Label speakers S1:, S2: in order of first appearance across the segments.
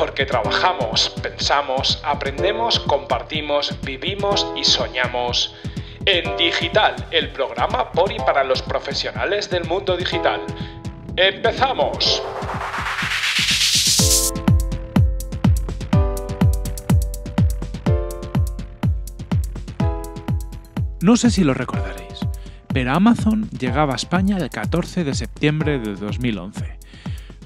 S1: porque trabajamos, pensamos, aprendemos, compartimos, vivimos y soñamos. En Digital, el programa por y para los profesionales del mundo digital. ¡Empezamos! No sé si lo recordaréis, pero Amazon llegaba a España el 14 de septiembre de 2011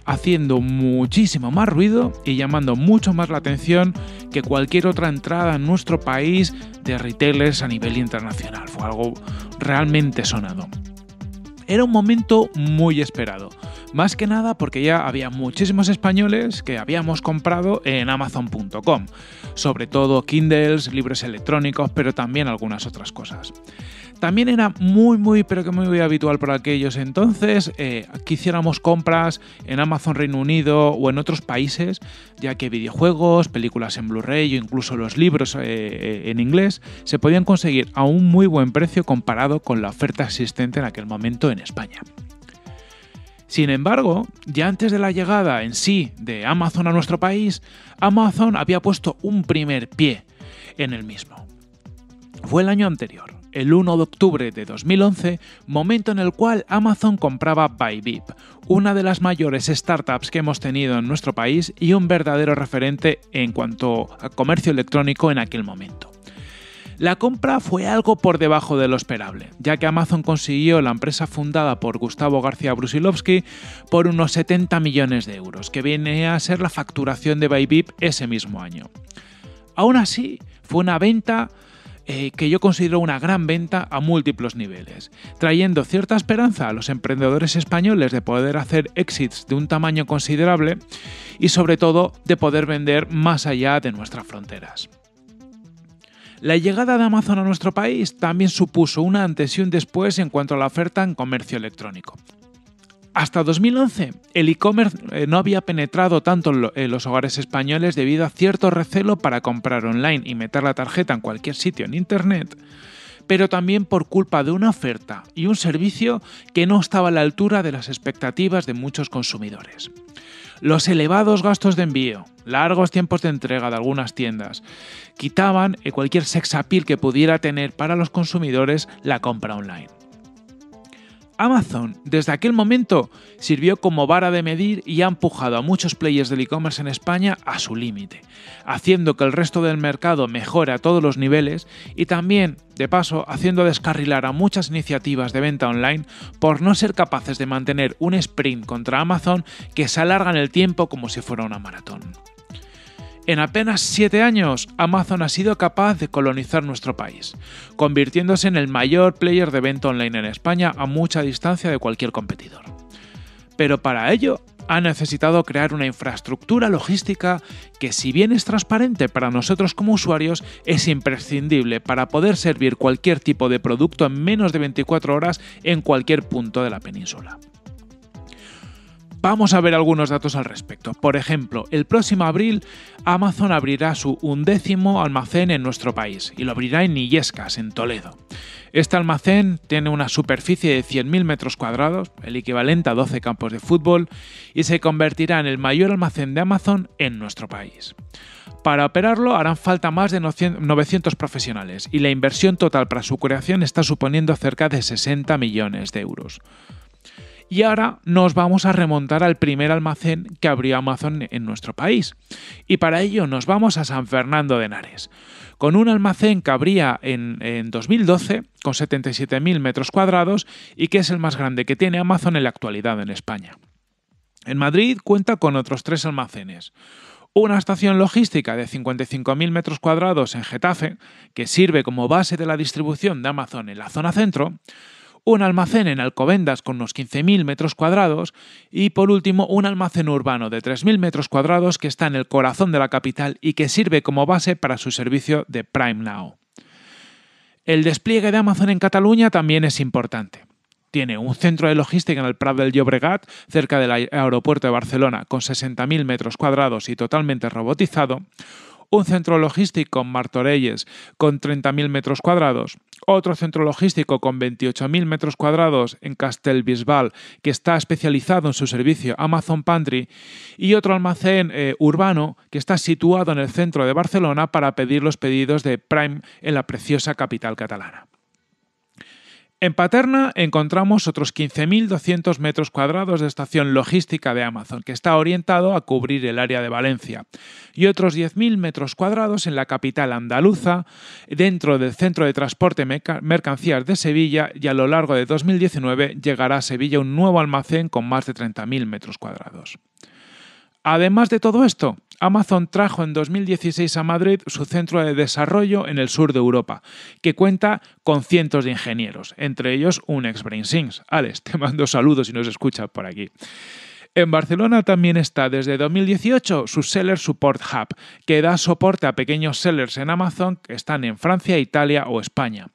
S1: haciendo muchísimo más ruido y llamando mucho más la atención que cualquier otra entrada en nuestro país de retailers a nivel internacional. Fue algo realmente sonado. Era un momento muy esperado, más que nada porque ya había muchísimos españoles que habíamos comprado en amazon.com, sobre todo Kindles, libros electrónicos, pero también algunas otras cosas. También era muy, muy, pero que muy, habitual para aquellos entonces eh, que hiciéramos compras en Amazon Reino Unido o en otros países, ya que videojuegos, películas en Blu-ray o incluso los libros eh, eh, en inglés se podían conseguir a un muy buen precio comparado con la oferta existente en aquel momento en España. Sin embargo, ya antes de la llegada en sí de Amazon a nuestro país, Amazon había puesto un primer pie en el mismo. Fue el año anterior, el 1 de octubre de 2011, momento en el cual Amazon compraba ByBip, una de las mayores startups que hemos tenido en nuestro país y un verdadero referente en cuanto a comercio electrónico en aquel momento. La compra fue algo por debajo de lo esperable, ya que Amazon consiguió la empresa fundada por Gustavo García Brusilovsky por unos 70 millones de euros, que viene a ser la facturación de ByBip ese mismo año. Aún así, fue una venta eh, que yo considero una gran venta a múltiples niveles, trayendo cierta esperanza a los emprendedores españoles de poder hacer exits de un tamaño considerable y sobre todo de poder vender más allá de nuestras fronteras. La llegada de Amazon a nuestro país también supuso un antes y un después en cuanto a la oferta en comercio electrónico. Hasta 2011, el e-commerce eh, no había penetrado tanto en los hogares españoles debido a cierto recelo para comprar online y meter la tarjeta en cualquier sitio en Internet, pero también por culpa de una oferta y un servicio que no estaba a la altura de las expectativas de muchos consumidores. Los elevados gastos de envío, largos tiempos de entrega de algunas tiendas, quitaban eh, cualquier sex appeal que pudiera tener para los consumidores la compra online. Amazon desde aquel momento sirvió como vara de medir y ha empujado a muchos players del e-commerce en España a su límite, haciendo que el resto del mercado mejore a todos los niveles y también, de paso, haciendo descarrilar a muchas iniciativas de venta online por no ser capaces de mantener un sprint contra Amazon que se alarga en el tiempo como si fuera una maratón. En apenas 7 años, Amazon ha sido capaz de colonizar nuestro país, convirtiéndose en el mayor player de venta online en España a mucha distancia de cualquier competidor. Pero para ello, ha necesitado crear una infraestructura logística que si bien es transparente para nosotros como usuarios, es imprescindible para poder servir cualquier tipo de producto en menos de 24 horas en cualquier punto de la península. Vamos a ver algunos datos al respecto. Por ejemplo, el próximo abril Amazon abrirá su undécimo almacén en nuestro país y lo abrirá en Illescas, en Toledo. Este almacén tiene una superficie de 100.000 metros cuadrados, el equivalente a 12 campos de fútbol, y se convertirá en el mayor almacén de Amazon en nuestro país. Para operarlo harán falta más de 900 profesionales y la inversión total para su creación está suponiendo cerca de 60 millones de euros. Y ahora nos vamos a remontar al primer almacén que abrió Amazon en nuestro país. Y para ello nos vamos a San Fernando de Henares. Con un almacén que abría en, 2012 con 77.000 metros cuadrados y que es el más grande que tiene Amazon en la actualidad en España. En Madrid cuenta con otros tres almacenes una estación logística de 55.000 metros cuadrados en Getafe, que sirve como base de la distribución de Amazon en la zona centro, un almacén en Alcobendas con unos 15.000 metros cuadrados y por último un almacén urbano de 3.000 metros cuadrados que está en el corazón de la capital y que sirve como base para su servicio de Prime Now. El despliegue de Amazon en Cataluña también es importante. Tiene un centro de logística en el Prat del Llobregat, cerca del aeropuerto de Barcelona, con 60.000 metros cuadrados y totalmente robotizado, un centro logístico en Martorelles con 30.000 metros cuadrados, otro centro logístico con 28.000 metros cuadrados en Castelbisbal, que está especializado en su servicio Amazon Pantry, y otro almacén eh, urbano que está situado en el centro de Barcelona para pedir los pedidos de Prime en la preciosa capital catalana. En Paterna encontramos otros 15.200 metros cuadrados de estación logística de Amazon, que está orientado a cubrir el área de Valencia, y otros 10.000 metros cuadrados en la capital andaluza, dentro del centro de transporte mercancías de Sevilla, y a lo largo de 2019 llegará a Sevilla un nuevo almacén con más de 30.000 metros cuadrados. Además de todo esto, Amazon trajo en 2016 a Madrid su centro de desarrollo en el sur de Europa, que cuenta con cientos de ingenieros, entre ellos un ex Alex, te mando saludos si nos escuchas por aquí. En Barcelona también está desde 2018 su Seller Support Hub, que da soporte a pequeños sellers en Amazon que están en Francia, Italia o España.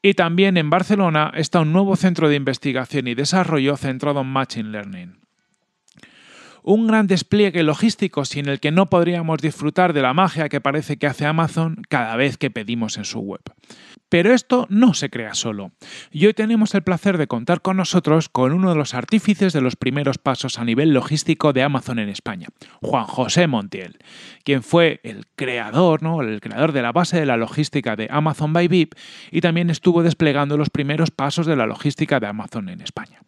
S1: Y también en Barcelona está un nuevo centro de investigación y desarrollo centrado en Machine Learning un gran despliegue logístico sin el que no podríamos disfrutar de la magia que parece que hace Amazon cada vez que pedimos en su web. Pero esto no se crea solo, y hoy tenemos el placer de contar con nosotros con uno de los artífices de los primeros pasos a nivel logístico de Amazon en España, Juan José Montiel, quien fue el creador, ¿no? el creador de la base de la logística de Amazon by VIP y también estuvo desplegando los primeros pasos de la logística de Amazon en España.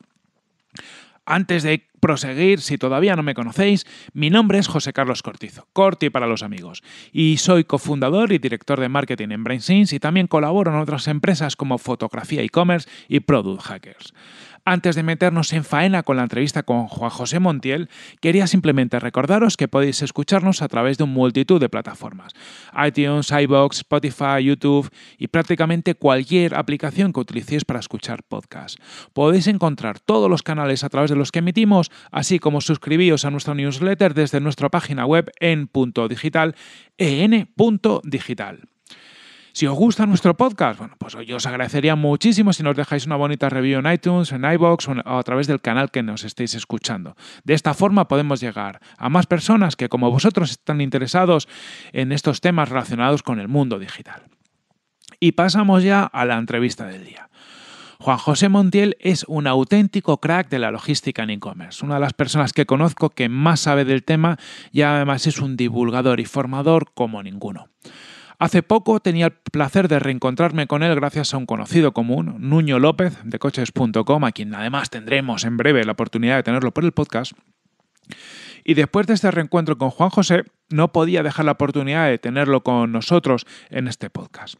S1: Antes de proseguir, si todavía no me conocéis, mi nombre es José Carlos Cortizo, Corti para los amigos, y soy cofundador y director de marketing en BrainSense y también colaboro en otras empresas como Fotografía e-commerce y Product Hackers. Antes de meternos en faena con la entrevista con Juan José Montiel, quería simplemente recordaros que podéis escucharnos a través de un multitud de plataformas. iTunes, iBox, Spotify, YouTube y prácticamente cualquier aplicación que utilicéis para escuchar podcasts. Podéis encontrar todos los canales a través de los que emitimos, así como suscribiros a nuestra newsletter desde nuestra página web en punto digital, en punto digital. Si os gusta nuestro podcast, bueno, pues yo os agradecería muchísimo si nos dejáis una bonita review en iTunes, en iBox o a través del canal que nos estéis escuchando. De esta forma podemos llegar a más personas que, como vosotros, están interesados en estos temas relacionados con el mundo digital. Y pasamos ya a la entrevista del día. Juan José Montiel es un auténtico crack de la logística en e-commerce, una de las personas que conozco que más sabe del tema y además es un divulgador y formador como ninguno. Hace poco tenía el placer de reencontrarme con él gracias a un conocido común, Nuño López, de coches.com, a quien además tendremos en breve la oportunidad de tenerlo por el podcast. Y después de este reencuentro con Juan José, no podía dejar la oportunidad de tenerlo con nosotros en este podcast.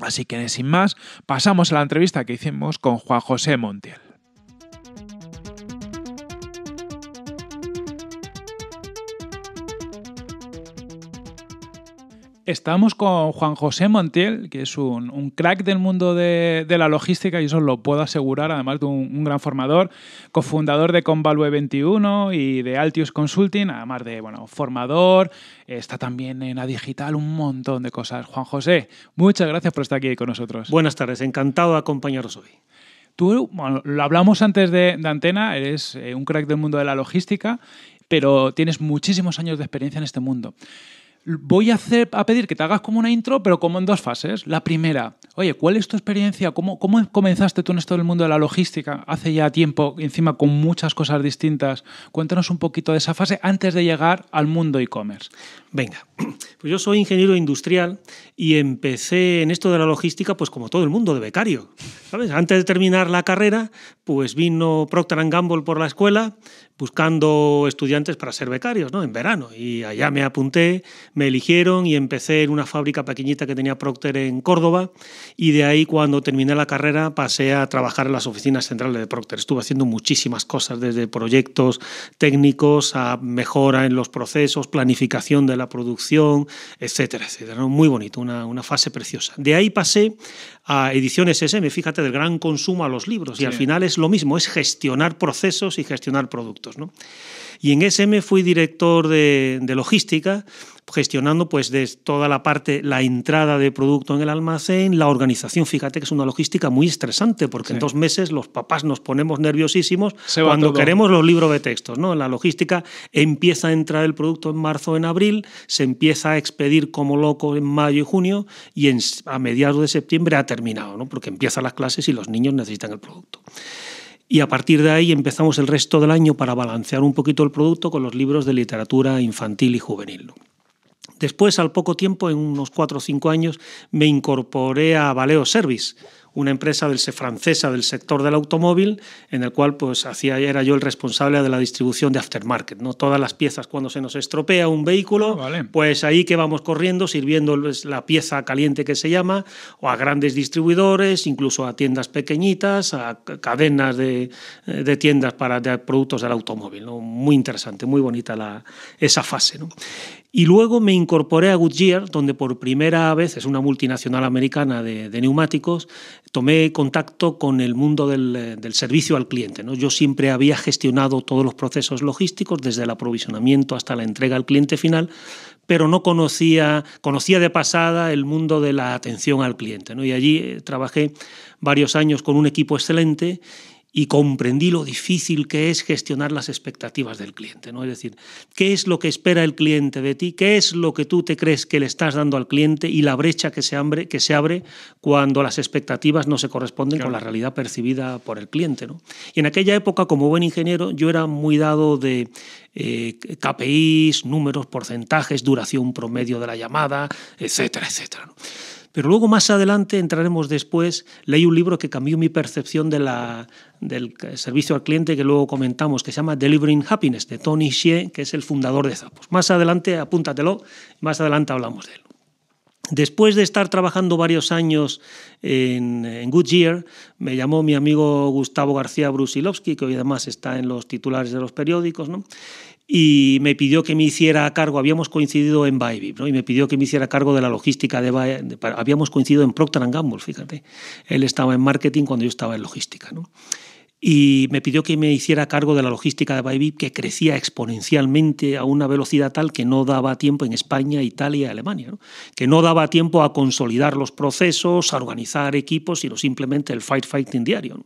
S1: Así que sin más, pasamos a la entrevista que hicimos con Juan José Montiel. Estamos con Juan José Montiel, que es un, crack del mundo de, la logística, y eso lo puedo asegurar, además de un, gran formador, cofundador de Convalue 21 y de Altius Consulting, además de bueno, formador, está también en la Digital, un montón de cosas. Juan José, muchas gracias por estar aquí con nosotros. Buenas tardes, encantado de acompañaros hoy. Tú, lo hablamos antes de, antena, eres eh, un crack del mundo de la logística, pero tienes muchísimos años de experiencia en este mundo voy a, hacer, a pedir que te hagas como una intro, pero como en dos fases. La primera, oye, ¿cuál es tu experiencia? ¿Cómo, ¿Cómo, comenzaste tú en esto del mundo de la logística hace ya tiempo, encima con muchas cosas distintas? Cuéntanos un poquito de esa fase antes de llegar al mundo
S2: e-commerce. Venga, pues yo soy ingeniero industrial y empecé en esto de la logística, pues como todo el mundo, de becario. ¿Sabes? Antes de terminar la carrera, pues vino Procter Gamble por la escuela, buscando estudiantes para ser becarios, ¿no? En verano. Y allá me apunté, me eligieron y empecé en una fábrica pequeñita que tenía Procter en Córdoba. Y de ahí, cuando terminé la carrera, pasé a trabajar en las oficinas centrales de Procter. Estuve haciendo muchísimas cosas, desde proyectos técnicos a mejora en los procesos, planificación de la producción, etcétera, etcétera. Muy bonito, una, una fase preciosa. De ahí pasé a Ediciones SM, fíjate, del gran consumo a los libros. Y al final es lo mismo, es gestionar procesos y gestionar productos. ¿no? Y en SM fui director de logística gestionando pues de toda la parte, la entrada de producto en el almacén, la organización, fíjate que es una logística muy estresante, porque en dos meses los papás nos ponemos nerviosísimos cuando queremos los libros de textos, ¿no? La logística empieza a entrar el producto en marzo, en abril, se empieza a expedir como loco en mayo y junio, y a mediados de septiembre ha terminado, ¿no? Porque empiezan las clases y los niños necesitan el producto y a partir de ahí empezamos el resto del año para balancear un poquito el producto con los libros de literatura infantil y juvenil. Después, al poco tiempo, en unos 4 o 5 años, me incorporé a Valeo Service, una empresa francesa del sector del automóvil, en el cual pues hacía, era yo el responsable de la distribución de aftermarket. ¿no? Todas las piezas cuando se nos estropea un vehículo, ah, pues ahí que vamos corriendo, sirviendo la pieza caliente que se llama, o a grandes distribuidores, incluso a tiendas pequeñitas, a cadenas eh, de, tiendas para de productos del automóvil. Muy interesante, muy bonita la, esa fase. ¿no? Y luego me incorporé a Goodyear, donde por primera vez, es una multinacional americana de, neumáticos, tomé contacto con el mundo eh, del, servicio al cliente. ¿no? Yo siempre había gestionado todos los procesos logísticos, desde el aprovisionamiento hasta la entrega al cliente final, pero no conocía, conocía de pasada el mundo de la atención al cliente. ¿no? Y allí eh, trabajé varios años con un equipo excelente y comprendí lo difícil que es gestionar las expectativas del cliente, ¿no? Es decir, ¿qué es lo que espera el cliente de ti? ¿Qué es lo que tú te crees que le estás dando al cliente y la brecha que se abre, que se abre cuando las expectativas no se corresponden con la realidad percibida por el cliente, ¿no? Y en aquella época, como buen ingeniero, yo era muy dado de eh, KPIs, números, porcentajes, duración promedio de la llamada, etcétera, etcétera. Pero luego más adelante entraremos después, leí un libro que cambió mi percepción del servicio al cliente que luego comentamos, que se llama Delivering Happiness, de Tony Hsieh, que es el fundador de Zappos. Más adelante, apúntatelo, más adelante hablamos de él. Después de estar trabajando varios años en, en, Goodyear, me llamó mi amigo Gustavo García Brusilovsky, que hoy además está en los titulares de los periódicos, ¿no? y me pidió que me hiciera cargo, habíamos coincidido en Baibib, ¿no? y me pidió que me hiciera cargo de la logística de, de habíamos coincidido en Procter Gamble, fíjate, él estaba en marketing cuando yo estaba en logística, y me pidió que me hiciera cargo de la logística de Baibib, que crecía exponencialmente a una velocidad tal que no daba tiempo en España, Italia Alemania, que no daba tiempo a consolidar los procesos, a organizar equipos, sino simplemente el fight fighting diario. ¿no?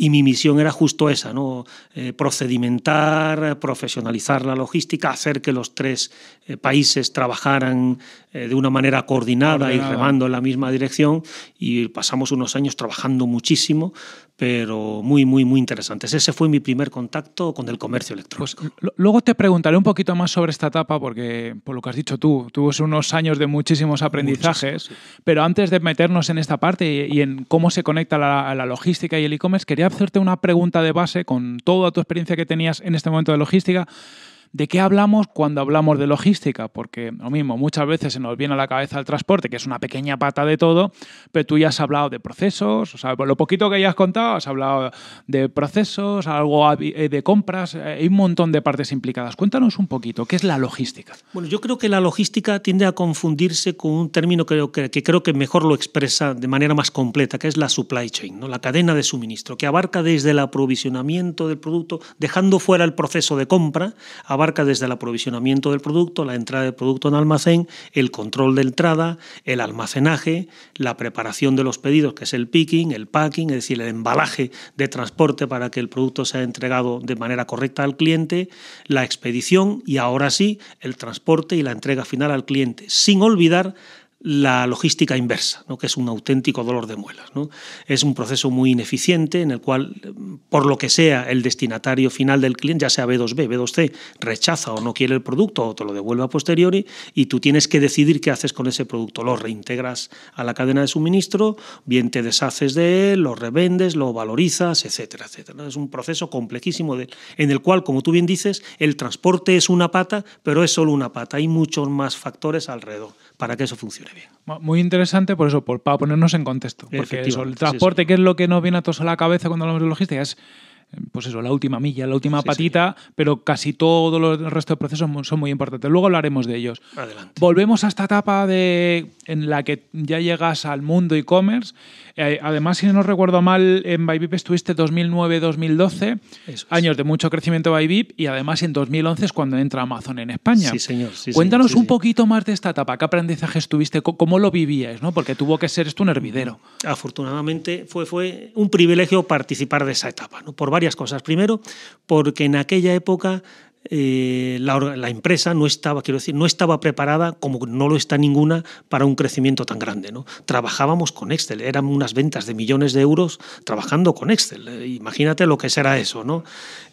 S2: y mi misión era justo esa, ¿no? Eh, procedimentar, profesionalizar la logística, hacer que los tres eh, países trabajaran eh, de una manera coordinada, y remando en la misma dirección y pasamos unos años trabajando muchísimo, pero muy, muy, muy interesantes. Ese fue mi primer contacto con el comercio
S1: pues, electrónico. luego te preguntaré un poquito más sobre esta etapa porque, por lo que has dicho tú, tuviste unos años de muchísimos aprendizajes, pero antes de meternos en esta parte y, en cómo se conecta la, la logística y el e-commerce, quería hacerte una pregunta de base con toda tu experiencia que tenías en este momento de logística. ¿De qué hablamos cuando hablamos de logística? Porque lo mismo, muchas veces se nos viene a la cabeza el transporte, que es una pequeña pata de todo, pero tú ya has hablado de procesos, o sea, por lo poquito que ya has contado, has hablado de procesos,
S2: algo eh, de compras, eh, hay un montón de partes implicadas. Cuéntanos un poquito, ¿qué es la logística? Bueno, yo creo que la logística tiende a confundirse con un término que, que creo que mejor lo expresa de manera más completa, que es la supply chain, ¿no? la cadena de suministro, que abarca desde el aprovisionamiento del producto, dejando fuera el proceso de compra, abarca desde el aprovisionamiento del producto, la entrada del producto en almacén, el control de entrada, el almacenaje, la preparación de los pedidos, que es el picking, el packing, es decir, el embalaje de transporte para que el producto sea entregado de manera correcta al cliente, la expedición y ahora sí, el transporte y la entrega final al cliente, sin olvidar la logística inversa, que es un auténtico dolor de muelas. Es un proceso muy ineficiente en el cual, por lo que sea, el destinatario final del cliente, ya sea B2B, B2C, rechaza o no quiere el producto o te lo devuelve a posteriori y tú tienes que decidir qué haces con ese producto. Lo reintegras a la cadena de suministro, bien te deshaces de él, lo revendes, lo valorizas, etcétera, etcétera. Es un proceso complejísimo en el cual, como tú bien dices, el transporte es una pata, pero es solo una pata. Hay muchos más factores alrededor para que eso funcione bien.
S1: Muy interesante, por eso, por, para ponernos en contexto. Porque el transporte, que es lo que nos viene a todos a la cabeza cuando hablamos de logística, es pues eso, la última milla, la última patita, pero casi todo los el resto de procesos son muy importantes. Luego hablaremos de ellos. Adelante. Volvemos a esta etapa de, en la que ya llegas al mundo e-commerce eh, además, si no recuerdo mal, en ByBip estuviste 2009-2012, años de mucho crecimiento ByBip y además en 2011 es cuando entra Amazon en España. Sí, señor. Cuéntanos un poquito más de esta etapa. ¿Qué aprendizaje estuviste? ¿Cómo lo vivías? ¿no? Porque tuvo que ser esto un
S2: hervidero. Afortunadamente fue, fue un privilegio participar de esa etapa, ¿no? por varias cosas. Primero, porque en aquella época eh, la, empresa no estaba, quiero decir, no estaba preparada como no lo está ninguna para un crecimiento tan grande. ¿no? Trabajábamos con Excel, eran unas ventas de millones de euros trabajando con Excel. Eh, imagínate lo que será eso, ¿no?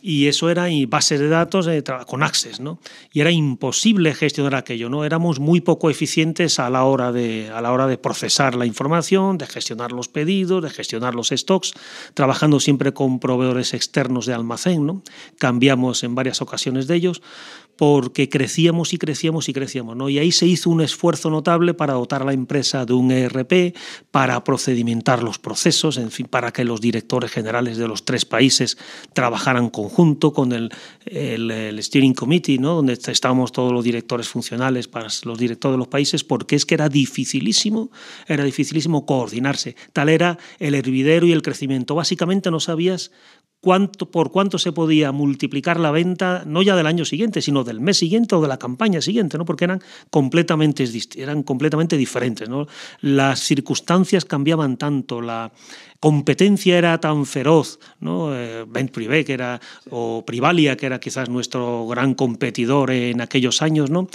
S2: Y eso era y bases de datos eh, con Access, ¿no? Y era imposible gestionar aquello, ¿no? Éramos muy poco eficientes a la hora de, a la hora de procesar la información, de gestionar los pedidos, de gestionar los stocks, trabajando siempre con proveedores externos de almacén, ¿no? Cambiamos en varias ocasiones de ellos, porque crecíamos y crecíamos y crecíamos. ¿no? Y ahí se hizo un esfuerzo notable para dotar a la empresa de un ERP, para procedimentar los procesos, en fin, para que los directores generales de los tres países trabajaran conjunto con el, el, Steering Committee, ¿no? donde estábamos todos los directores funcionales, para los directores de los países, porque es que era dificilísimo, era dificilísimo coordinarse. Tal era el hervidero y el crecimiento. Básicamente no sabías por cuánto se podía multiplicar la venta, no ya del año siguiente, sino del mes siguiente o de la campaña siguiente, ¿no? porque eran completamente, eran completamente diferentes. ¿no? Las circunstancias cambiaban tanto, la, competencia era tan feroz, ¿no? Eh, ben Privé, que era, o Privalia, que era quizás nuestro gran competidor en aquellos años, ¿no?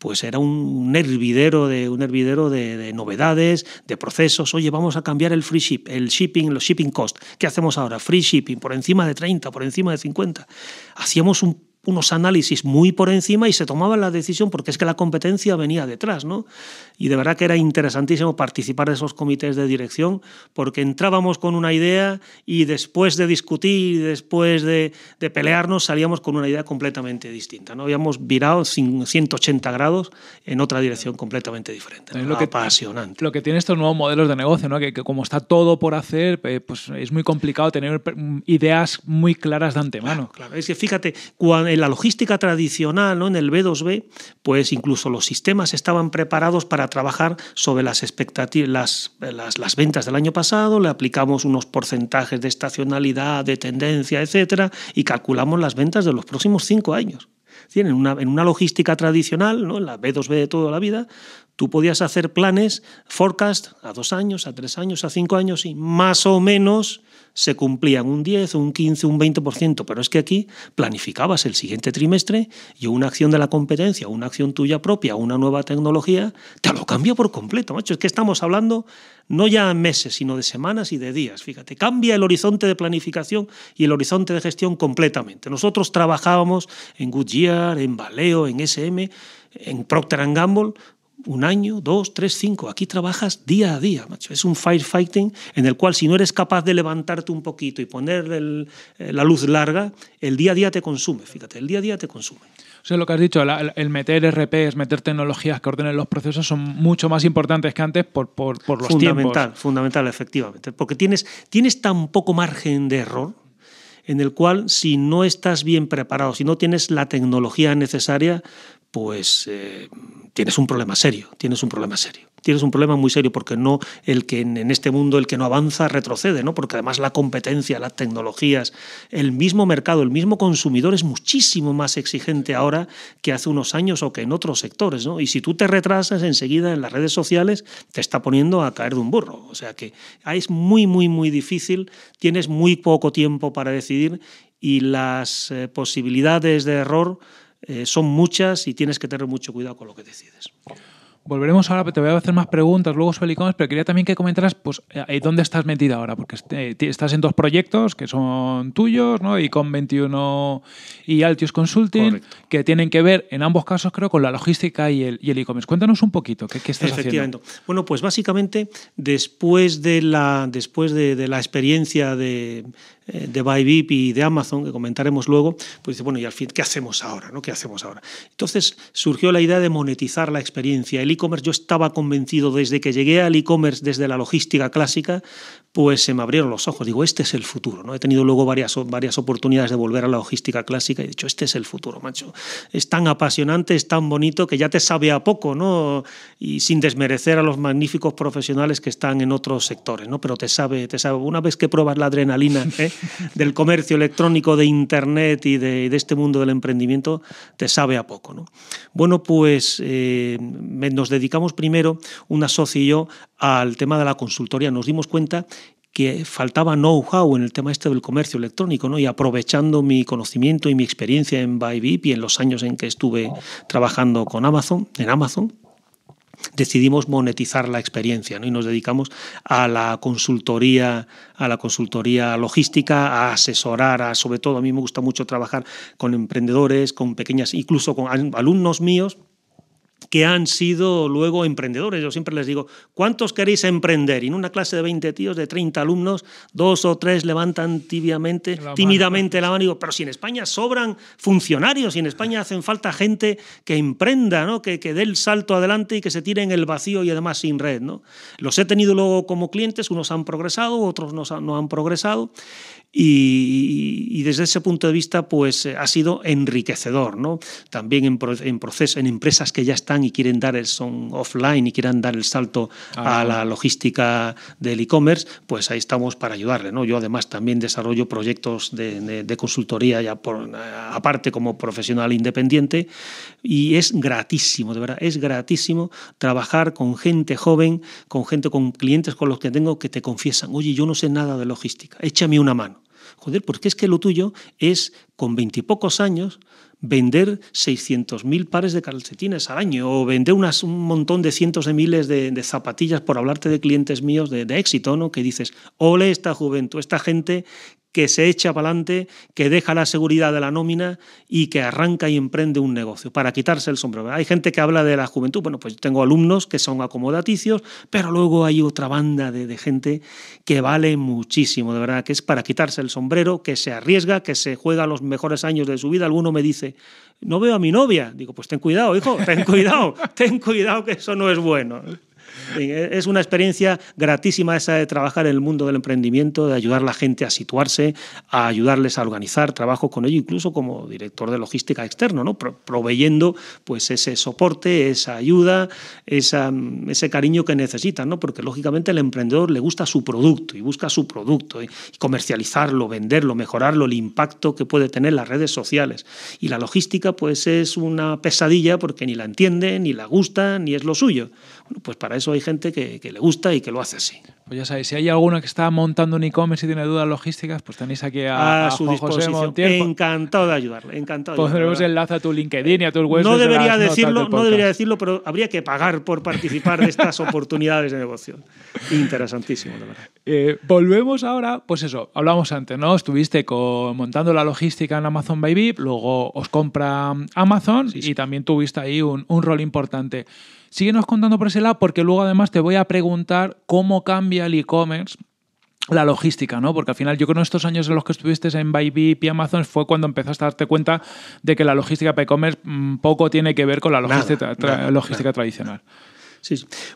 S2: Pues era un hervidero de, un hervidero de, novedades, de procesos. Oye, vamos a cambiar el free ship, el shipping, los shipping cost. ¿Qué hacemos ahora? Free shipping, por encima de 30, por encima de 50. Hacíamos un unos análisis muy por encima y se tomaba la decisión porque es que la competencia venía detrás, ¿no? Y de verdad que era interesantísimo participar de esos comités de dirección porque entrábamos con una idea y después de discutir, después de, pelearnos, salíamos con una idea completamente distinta, ¿no? Habíamos virado 180 grados en otra dirección completamente diferente. Es Lo que, Apasionante. Lo que tiene estos nuevos modelos de negocio, ¿no? Que, como está todo por hacer, pues es muy complicado tener mm, ideas muy claras de antemano. Claro, claro. es que fíjate, cuando en la logística tradicional, ¿no? en el B2B, pues incluso los sistemas estaban preparados para trabajar sobre las, expectativas, las, ventas del año pasado, le aplicamos unos porcentajes de estacionalidad, de tendencia, etcétera, y calculamos las ventas de los próximos cinco años. En una, en una logística tradicional, ¿no? en la B2B de toda la vida, Tú podías hacer planes, forecast, a dos años, a tres años, a cinco años, y más o menos se cumplían un 10, un 15, un 20%, pero es que aquí planificabas el siguiente trimestre y una acción de la competencia, una acción tuya propia, una nueva tecnología, te lo cambia por completo, Es que estamos hablando no ya meses, sino de semanas y de días. Fíjate, cambia el horizonte de planificación y el horizonte de gestión completamente. Nosotros trabajábamos en Goodyear, en Valeo, en SM, en Procter Gamble, un año, dos, tres, cinco. Aquí trabajas día a día, macho. Es un firefighting en el cual si no eres capaz de levantarte un poquito y poner eh, la luz larga, el día a día te consume, fíjate, el día a día te consume.
S1: O sea, lo que has dicho, el meter RPs,
S2: meter tecnologías que ordenen los procesos son mucho más importantes que antes por, los fundamental, tiempos. Fundamental, efectivamente. Porque tienes, tienes tan poco margen de error, en el cual si no estás bien preparado, si no tienes la tecnología necesaria, pues eh, tienes un problema serio, tienes un problema serio. Tienes un problema muy serio porque no el que en este mundo el que no avanza retrocede, ¿no? Porque además la competencia, las tecnologías, el mismo mercado, el mismo consumidor es muchísimo más exigente ahora que hace unos años o que en otros sectores, ¿no? Y si tú te retrasas enseguida en las redes sociales, te está poniendo a caer de un burro. O sea que es muy, muy, muy difícil, tienes muy poco tiempo para decidir y las eh, posibilidades de error eh, son muchas y tienes que tener mucho cuidado con lo que decides.
S1: Volveremos ahora, te voy a hacer más preguntas luego sobre el e-commerce, pero quería también que comentaras pues, eh, eh, dónde estás metida ahora, porque estás en dos proyectos que son tuyos, ¿no? Icon 21 y Altius Consulting, que tienen que ver en ambos casos, creo, con la logística
S2: y el e-commerce. Cuéntanos un poquito, ¿qué, qué estás Efectivamente. Bueno, pues básicamente después de la, después de la experiencia de, eh, de Bybip y de Amazon, que comentaremos luego, pues dice, bueno, y al fin, ¿qué hacemos ahora? ¿no? ¿Qué hacemos ahora? Entonces surgió la idea de monetizar la experiencia. El e-commerce, yo estaba convencido desde que llegué al e-commerce, desde la logística clásica, pues se me abrieron los ojos. Digo, este es el futuro. ¿no? He tenido luego varias, varias oportunidades de volver a la logística clásica y he dicho, este es el futuro, macho. Es tan apasionante, es tan bonito que ya te sabe a poco, ¿no? Y sin desmerecer a los magníficos profesionales que están en otros sectores, ¿no? Pero te sabe, te sabe. Una vez que pruebas la adrenalina ¿eh? del comercio electrónico, de Internet y de, este mundo del emprendimiento, te sabe a poco, ¿no? Bueno, pues eh, nos dedicamos primero, una socio y yo, al tema de la consultoría. Nos dimos cuenta que faltaba know-how en el tema este del comercio electrónico, ¿no? Y aprovechando mi conocimiento y mi experiencia en ByBip y en los años en que estuve trabajando con Amazon, en Amazon, decidimos monetizar la experiencia ¿no? y nos dedicamos a la consultoría a la consultoría logística a asesorar a sobre todo a mí me gusta mucho trabajar con emprendedores con pequeñas incluso con alumnos míos que han sido luego emprendedores. Yo siempre les digo, ¿cuántos queréis emprender? Y en una clase de 20 tíos, de 30 alumnos, dos o tres levantan tibiamente, tímidamente la mano digo, pero si en España sobran funcionarios, y en España hacen falta gente que emprenda, ¿no? que, que dé el salto adelante y que se tire en el vacío y además sin red. ¿no? Los he tenido luego como clientes, unos han progresado, otros no, no han progresado y, desde ese punto de vista pues eh, ha sido enriquecedor, ¿no? También en, en empresas que ya están y quieren dar el son offline y quieran dar el salto ah, a la logística del e-commerce, pues ahí estamos para ayudarle, ¿no? Yo además también desarrollo proyectos de, de consultoría ya por, eh, aparte como profesional independiente y es gratísimo, de verdad, es gratísimo trabajar con gente joven, con gente, con clientes con los que tengo que te confiesan, oye, yo no sé nada de logística, échame una mano. Joder, porque es que lo tuyo es con veintipocos años vender 600.000 pares de calcetines al año o vender un montón de cientos de miles de, zapatillas por hablarte de clientes míos de, éxito, ¿no? Que dices, ole esta juventud, esta gente que se echa para adelante, que deja la seguridad de la nómina y que arranca y emprende un negocio para quitarse el sombrero. Hay gente que habla de la juventud, bueno, pues tengo alumnos que son acomodaticios, pero luego hay otra banda de, gente que vale muchísimo, de verdad, que es para quitarse el sombrero, que se arriesga, que se juega los mejores años de su vida. Alguno me dice, no veo a mi novia. Digo, pues ten cuidado, hijo, ten cuidado, ten cuidado que eso no es bueno. E, es una experiencia gratísima esa de trabajar en el mundo del emprendimiento, de ayudar a la gente a situarse, a ayudarles a organizar trabajo con ello, incluso como director de logística externo, ¿no? proveyendo pues ese soporte, esa ayuda, ese cariño que necesitan, porque lógicamente el emprendedor le gusta su producto y busca su producto y comercializarlo, venderlo, mejorarlo, el impacto que puede tener las redes sociales. Y la logística pues es una pesadilla porque ni la entiende, ni la gusta, ni es lo suyo pues para eso hay gente que, le gusta y que lo hace así.
S1: Pues ya sabéis, si hay alguno que está montando un e-commerce y tiene dudas logísticas, pues tenéis aquí a, su disposición. José Montiel.
S2: Encantado de ayudarle, encantado. Pondremos pues enlace a tu LinkedIn y a tu web. No debería decirlo, no debería decirlo, pero habría que pagar por participar de estas oportunidades de negocio. Interesantísimo, de verdad.
S1: Eh, volvemos ahora, pues eso, hablamos antes, ¿no? Estuviste montando la logística en Amazon Baby, luego os compra Amazon y también tuviste ahí un rol importante. Síguenos contando por ese lado porque luego además te voy a preguntar cómo cambia el e-commerce la logística, ¿no? Porque al final yo creo que estos años en los que estuviste en baby y Amazon fue cuando empezaste a darte cuenta de que la logística para e-commerce mm, poco tiene que ver con la logística,
S2: tradicional.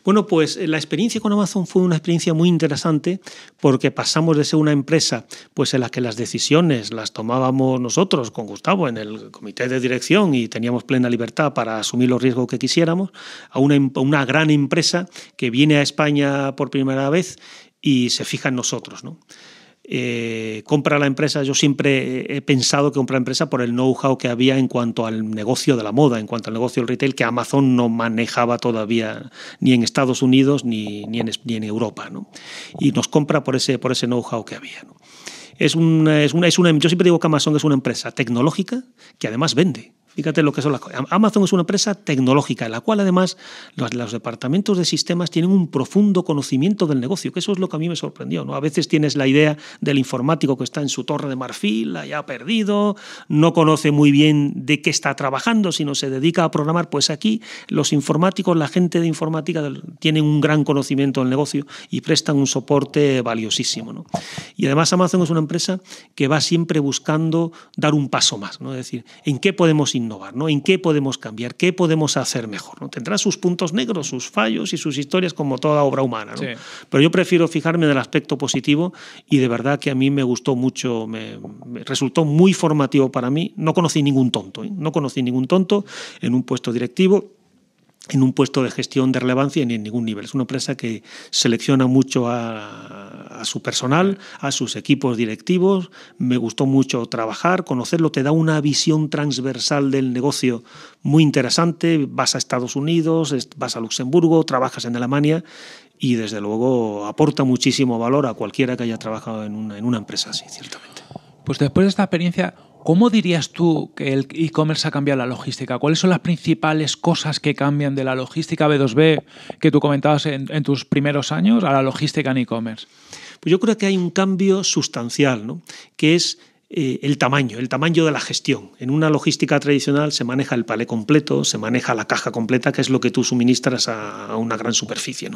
S2: Bueno, pues eh, la experiencia con Amazon fue una experiencia muy interesante porque pasamos de ser una empresa pues en la que las decisiones las tomábamos nosotros con Gustavo en el comité de dirección y teníamos plena libertad para asumir los riesgos que quisiéramos a una, em, gran empresa que viene a España por primera vez y se fija en nosotros, ¿no? Eh, compra la empresa, yo siempre he pensado que compra la empresa por el know-how que había en cuanto al negocio de la moda, en cuanto al negocio del retail, que Amazon no manejaba todavía ni en Estados Unidos ni, ni, en, Europa. ¿no? Y nos compra por ese, por ese know-how que había. Es una, yo siempre digo que Amazon es una empresa tecnológica que además vende. Fíjate lo que son las cosas. Amazon es una empresa tecnológica, en la cual además los, departamentos de sistemas tienen un profundo conocimiento del negocio, que eso es lo que a mí me sorprendió. ¿no? A veces tienes la idea del informático que está en su torre de marfil, la perdido, no conoce muy bien de qué está trabajando, sino se dedica a programar. Pues aquí los informáticos, la gente de informática, tienen un gran conocimiento del negocio y prestan un soporte valiosísimo. ¿no? Y además Amazon es una empresa que va siempre buscando dar un paso más, ¿no? es decir, ¿en qué podemos innovar, ¿no? ¿En qué podemos cambiar? ¿Qué podemos hacer mejor? ¿no? Tendrá sus puntos negros, sus fallos y sus historias como toda obra humana, ¿no? Pero yo prefiero fijarme en el aspecto positivo y de verdad que a mí me gustó mucho, me, resultó muy formativo para mí. No conocí ningún tonto, ¿eh? no conocí ningún tonto en un puesto directivo en un puesto de gestión de relevancia ni en ningún nivel. Es una empresa que selecciona mucho a a su personal, a sus equipos directivos. Me gustó mucho trabajar, conocerlo, te da una visión transversal del negocio muy interesante. Vas a Estados Unidos, vas a Luxemburgo, trabajas en Alemania y desde luego aporta muchísimo valor a cualquiera que haya trabajado en una, empresa así, ciertamente.
S1: Pues después de esta experiencia, ¿Cómo dirías tú que el e-commerce ha cambiado la logística? ¿Cuáles son las principales cosas que cambian de la logística B2B que tú comentabas en, tus primeros años a la logística en e-commerce?
S2: Pues yo creo que hay un cambio sustancial, ¿no? que es eh, el tamaño, el tamaño de la gestión. En una logística tradicional se maneja el palé completo, se maneja la caja completa, que es lo que tú suministras a, una gran superficie.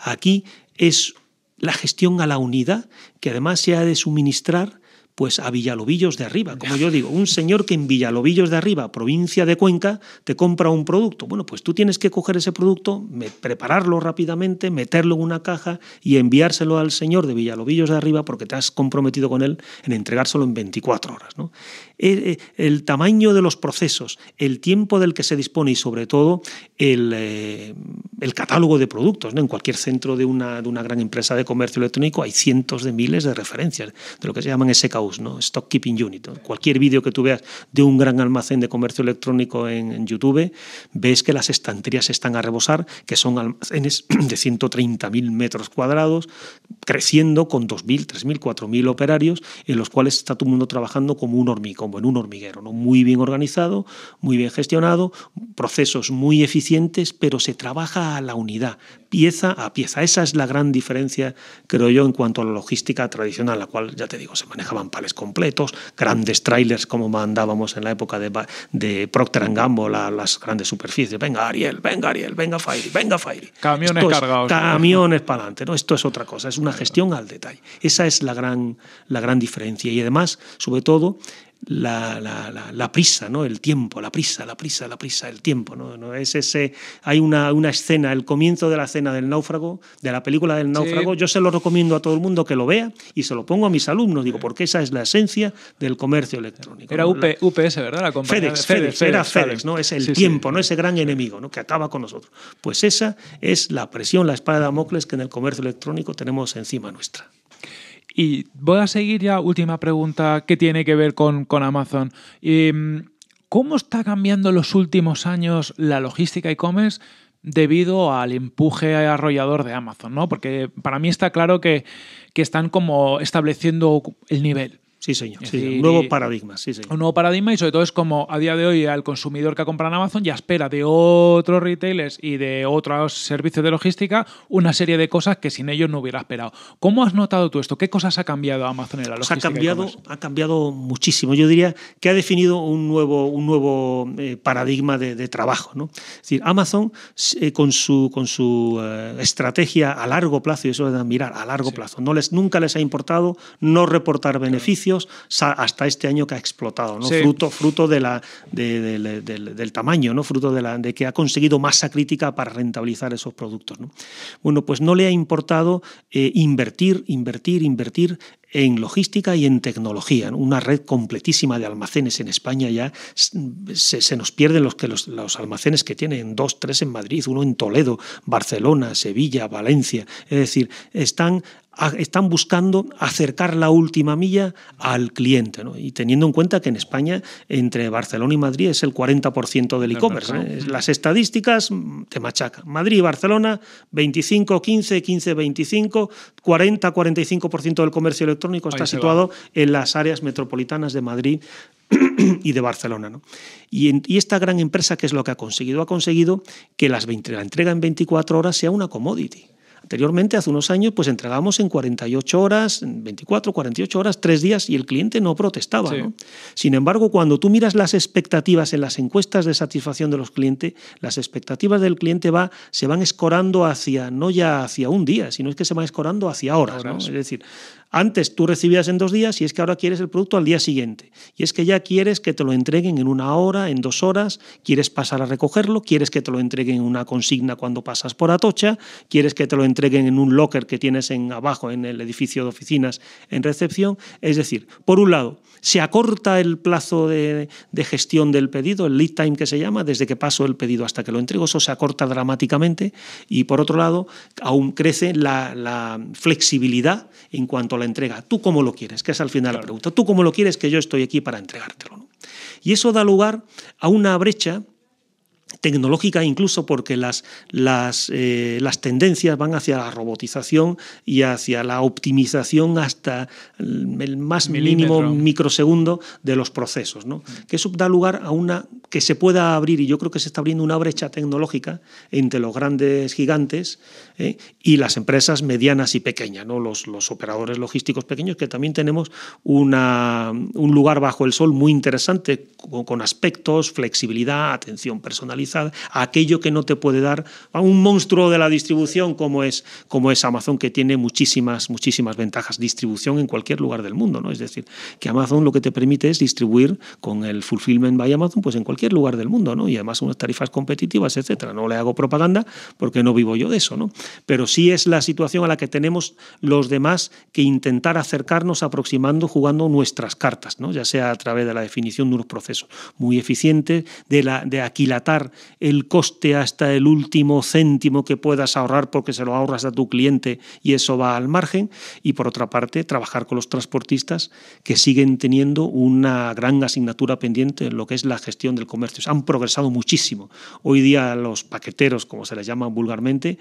S2: Aquí es la gestión a la unidad, que además se ha de suministrar pues a Villalobillos de arriba. Como yo digo, un señor que en Villalobillos de arriba, provincia de Cuenca, te compra un producto. Bueno, pues tú tienes que coger ese producto, prepararlo rápidamente, meterlo en una caja y enviárselo al señor de Villalobillos de arriba porque te has comprometido con él en entregárselo en 24 horas. ¿no? Eh, eh, el tamaño de los procesos, el tiempo del que se dispone y sobre todo el, eh, catálogo de productos. En cualquier centro de una, gran empresa de comercio electrónico hay cientos de miles de referencias de lo que se llaman SKUs, Stock Keeping Unit. Cualquier vídeo que tú veas de un gran almacén de comercio electrónico en, YouTube, ves que las estanterías están a rebosar, que son almacenes de 130.000 metros cuadrados, creciendo con 2.000, 3.000, 4.000 operarios, en los cuales está todo el mundo trabajando como un hormigón en un hormiguero, ¿no? muy bien organizado, muy bien gestionado, procesos muy eficientes, pero se trabaja a la unidad, pieza a pieza. Esa es la gran diferencia, creo yo, en cuanto a la logística tradicional, la cual, ya te digo, se manejaban pales completos, grandes trailers como mandábamos en la época de, Procter Gamble las grandes superficies. Venga, Ariel, venga, Ariel, venga, Fairy, venga, Fairy. Camiones cargados. Camiones para adelante, Esto es otra cosa, es una gestión al detalle. Esa es la gran, la gran diferencia. Y además, sobre todo, la, la, prisa, ¿no? El tiempo, la prisa, la prisa, la prisa, el tiempo, ¿no? ¿No? Es ese, hay una, una, escena, el comienzo de la escena del náufrago, de la película del náufrago, yo se lo recomiendo a todo el mundo que lo vea y se lo pongo a mis alumnos, digo, porque esa es la esencia del comercio electrónico. Era UPS,
S1: ¿verdad? FedEx, FedEx, era FedEx, ¿no? Es el tiempo,
S2: ¿no? Ese gran enemigo, ¿no? Que acaba con nosotros. Pues esa es la presión, la espada de Damocles que en el comercio electrónico tenemos encima nuestra. Y voy a seguir ya, última pregunta que tiene que ver con, con
S1: Amazon. Em, ¿Cómo está cambiando en los últimos años la logística e-commerce? debido al empuje arrollador de Amazon, Porque para mí está claro que, que están como estableciendo el nivel. Sí, señor. un nuevo paradigma, sí, señor. Un nuevo paradigma y sobre todo es como a día de hoy el consumidor que ha comprado en Amazon ya espera de otros retailers y de otros servicios de logística una serie de cosas que sin ellos no hubiera esperado.
S2: ¿Cómo has notado tú esto? ¿Qué cosas ha cambiado Amazon en la logística? ha, cambiado, muchísimo. Yo diría que ha definido un nuevo, un nuevo eh, paradigma de, trabajo. ¿no? Es decir, Amazon eh, con su, con su eh, estrategia a largo plazo, y eso es de admirar, a largo plazo, no les, nunca les ha importado no reportar beneficios hasta este año que ha explotado, Fruto, fruto del tamaño, Fruto de, que ha conseguido masa crítica para rentabilizar esos productos, Bueno, pues no le ha importado eh, invertir, invertir, invertir en logística y en tecnología. Una red completísima de almacenes en España ya se, nos pierden los, los, almacenes que tienen dos, tres en Madrid, uno en Toledo, Barcelona, Sevilla, Valencia. Es decir, están están buscando acercar la última milla al cliente. Y teniendo en cuenta que en España, entre Barcelona y Madrid, es el 40% del e-commerce. ¿eh? Las estadísticas mm, te machacan. Madrid y Barcelona, 25, 15, 15, 25, 40, 45% del comercio electrónico está situado en las áreas metropolitanas de Madrid y de Barcelona. Y, esta gran empresa, que es lo que ha conseguido? Ha conseguido que las la entrega en 24 horas sea una commodity. Anteriormente, hace unos años, pues entregamos en 48 horas, 24, 48 horas, 3 días y el cliente no protestaba. Sin embargo, cuando tú miras las expectativas en las encuestas de satisfacción de los clientes, las expectativas del cliente va, se van escorando hacia, no ya hacia un día, sino es que se van escorando hacia horas. ¿no? Es decir, antes tú recibías en dos días y es que ahora quieres el producto al día siguiente. Y es que ya quieres que te lo entreguen en una hora, en dos horas, quieres pasar a recogerlo, quieres que te lo entreguen en una consigna cuando pasas por Atocha, quieres que te lo entreguen en un locker que tienes en abajo en el edificio de oficinas en recepción. Es decir, por un lado, se acorta el plazo de, gestión del pedido, el lead time que se llama, desde que paso el pedido hasta que lo entrego, eso se acorta dramáticamente. Y por otro lado, aún crece la, flexibilidad en cuanto a la entrega, tú cómo lo quieres, que es al final la pregunta, tú cómo lo quieres que yo estoy aquí para entregártelo. Y eso da lugar a una brecha tecnológica incluso porque las, eh, las, tendencias van hacia la robotización y hacia la optimización hasta el más mínimo microsegundo de los procesos, mm. que eso da lugar a una que se pueda abrir, y yo creo que se está abriendo una brecha tecnológica entre los grandes gigantes ¿eh? y las empresas medianas y pequeñas, los, los operadores logísticos pequeños, que también tenemos una, un lugar bajo el sol muy interesante, con, aspectos, flexibilidad, atención personal a aquello que no te puede dar a un monstruo de la distribución como es, como es Amazon, que tiene muchísimas, muchísimas ventajas. Distribución en cualquier lugar del mundo, ¿no? Es decir, que Amazon lo que te permite es distribuir con el fulfillment by Amazon, pues en cualquier lugar del mundo, ¿no? Y además unas tarifas competitivas, etcétera. No le hago propaganda porque no vivo yo de eso, ¿no? Pero sí es la situación a la que tenemos los demás que intentar acercarnos aproximando, jugando nuestras cartas, ¿no? ya sea a través de la definición de unos procesos muy eficientes, de, de aquilatar el coste hasta el último céntimo que puedas ahorrar porque se lo ahorras a tu cliente y eso va al margen. Y por otra parte, trabajar con los transportistas que siguen teniendo una gran asignatura pendiente en lo que es la gestión del comercio. han progresado muchísimo. Hoy día los paqueteros, como se les llama vulgarmente,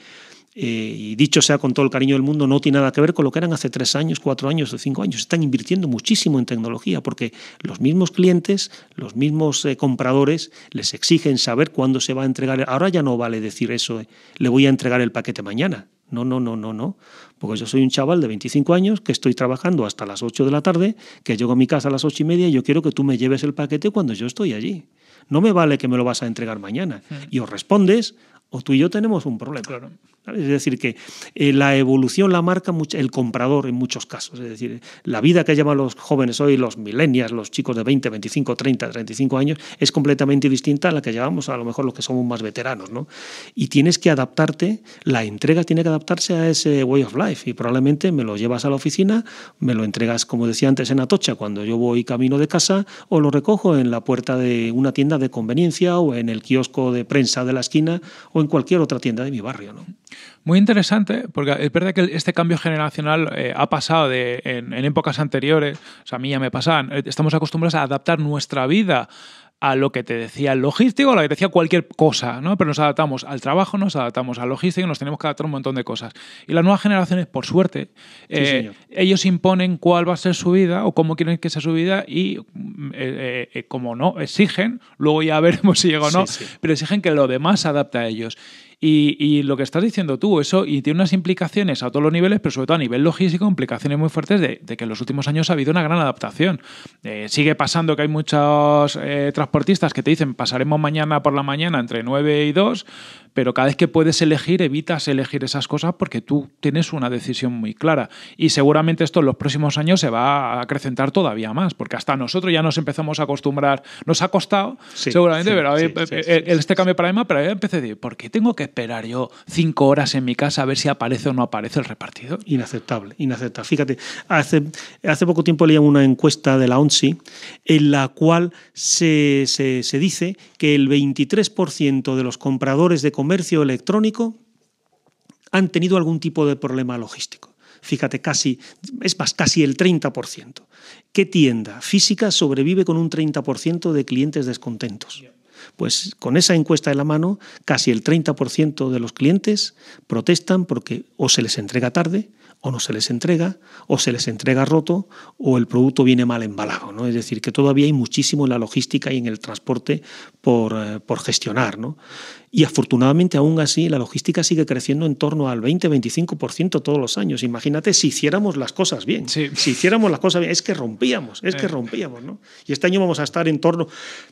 S2: y dicho sea con todo el cariño del mundo, no tiene nada que ver con lo que eran hace tres años, cuatro años o cinco años. Están invirtiendo muchísimo en tecnología porque los mismos clientes, los mismos eh, compradores les exigen saber cuándo se va a entregar. Ahora ya no vale decir eso, eh, le voy a entregar el paquete mañana. No, no, no, no, no. Porque yo soy un chaval de 25 años que estoy trabajando hasta las 8 de la tarde, que llego a mi casa a las 8 y media y yo quiero que tú me lleves el paquete cuando yo estoy allí. No me vale que me lo vas a entregar mañana. Y os respondes o tú y yo tenemos un problema. Es decir, que eh, la evolución la marca el comprador en muchos casos. Es decir, la vida que llevan los jóvenes hoy, los millennials, los chicos de 20, 25, 30, 35 años, es completamente distinta a la que llevamos a lo mejor los que somos más veteranos. ¿no? Y tienes que adaptarte, la entrega tiene que adaptarse a ese way of life. Y probablemente me lo llevas a la oficina, me lo entregas, como decía antes, en Atocha, cuando yo voy camino de casa, o lo recojo en la puerta de una tienda de conveniencia o en el kiosco de prensa de la esquina en cualquier otra tienda de mi barrio. ¿no? Muy interesante,
S1: porque es verdad que este cambio generacional eh, ha pasado en, en, épocas anteriores, o sea, a mí ya me pasaban, eh, estamos acostumbrados a adaptar nuestra vida a lo que te decía el logístico, a lo que te decía cualquier cosa, ¿no? Pero nos adaptamos al trabajo, nos adaptamos al logístico, nos tenemos que adaptar a un montón de cosas. Y las nuevas generaciones, por suerte, eh, ellos imponen cuál va a ser su vida o cómo quieren que sea su vida y, eh, eh, como no, exigen, luego ya veremos si llega o no, pero exigen que lo demás se adapte a ellos. Y, lo que estás diciendo tú, eso, y tiene unas implicaciones a todos los niveles, pero sobre todo a nivel logístico, implicaciones muy fuertes de, que en los últimos años ha habido una gran adaptación. Eh, sigue pasando que hay muchos eh, transportistas que te dicen pasaremos mañana por la mañana entre 9 y 2, pero cada vez que puedes elegir, evitas elegir esas cosas porque tú tienes una decisión muy clara. Y seguramente esto en los próximos años se va a acrecentar todavía más, porque hasta nosotros ya nos empezamos a acostumbrar, nos ha costado, seguramente, pero este cambio de paradigma, pero yo empecé a decir, ¿por qué
S2: tengo que esperar yo cinco horas en mi casa a ver si aparece o no aparece el repartido. Inaceptable, inaceptable. Fíjate, hace, hace poco tiempo leía una encuesta de la ONSI en la cual se, dice que el 23% de los compradores de comercio electrónico han tenido algún tipo de problema logístico. Fíjate, casi, es más, casi el 30%. ¿Qué tienda física sobrevive con un 30% de clientes descontentos? Pues con esa encuesta de la mano, casi el 30% de los clientes protestan porque o se les entrega tarde, o no se les entrega, o se les entrega roto, o el producto viene mal embalado. ¿no? Es decir, que todavía hay muchísimo en la logística y en el transporte por, eh, gestionar. Y afortunadamente aún así la logística sigue creciendo en torno al 20-25% todos los años. Imagínate si hiciéramos las cosas bien. Si hiciéramos las cosas bien, es que rompíamos, es que eh. rompíamos. ¿no? Y este año vamos a estar en torno,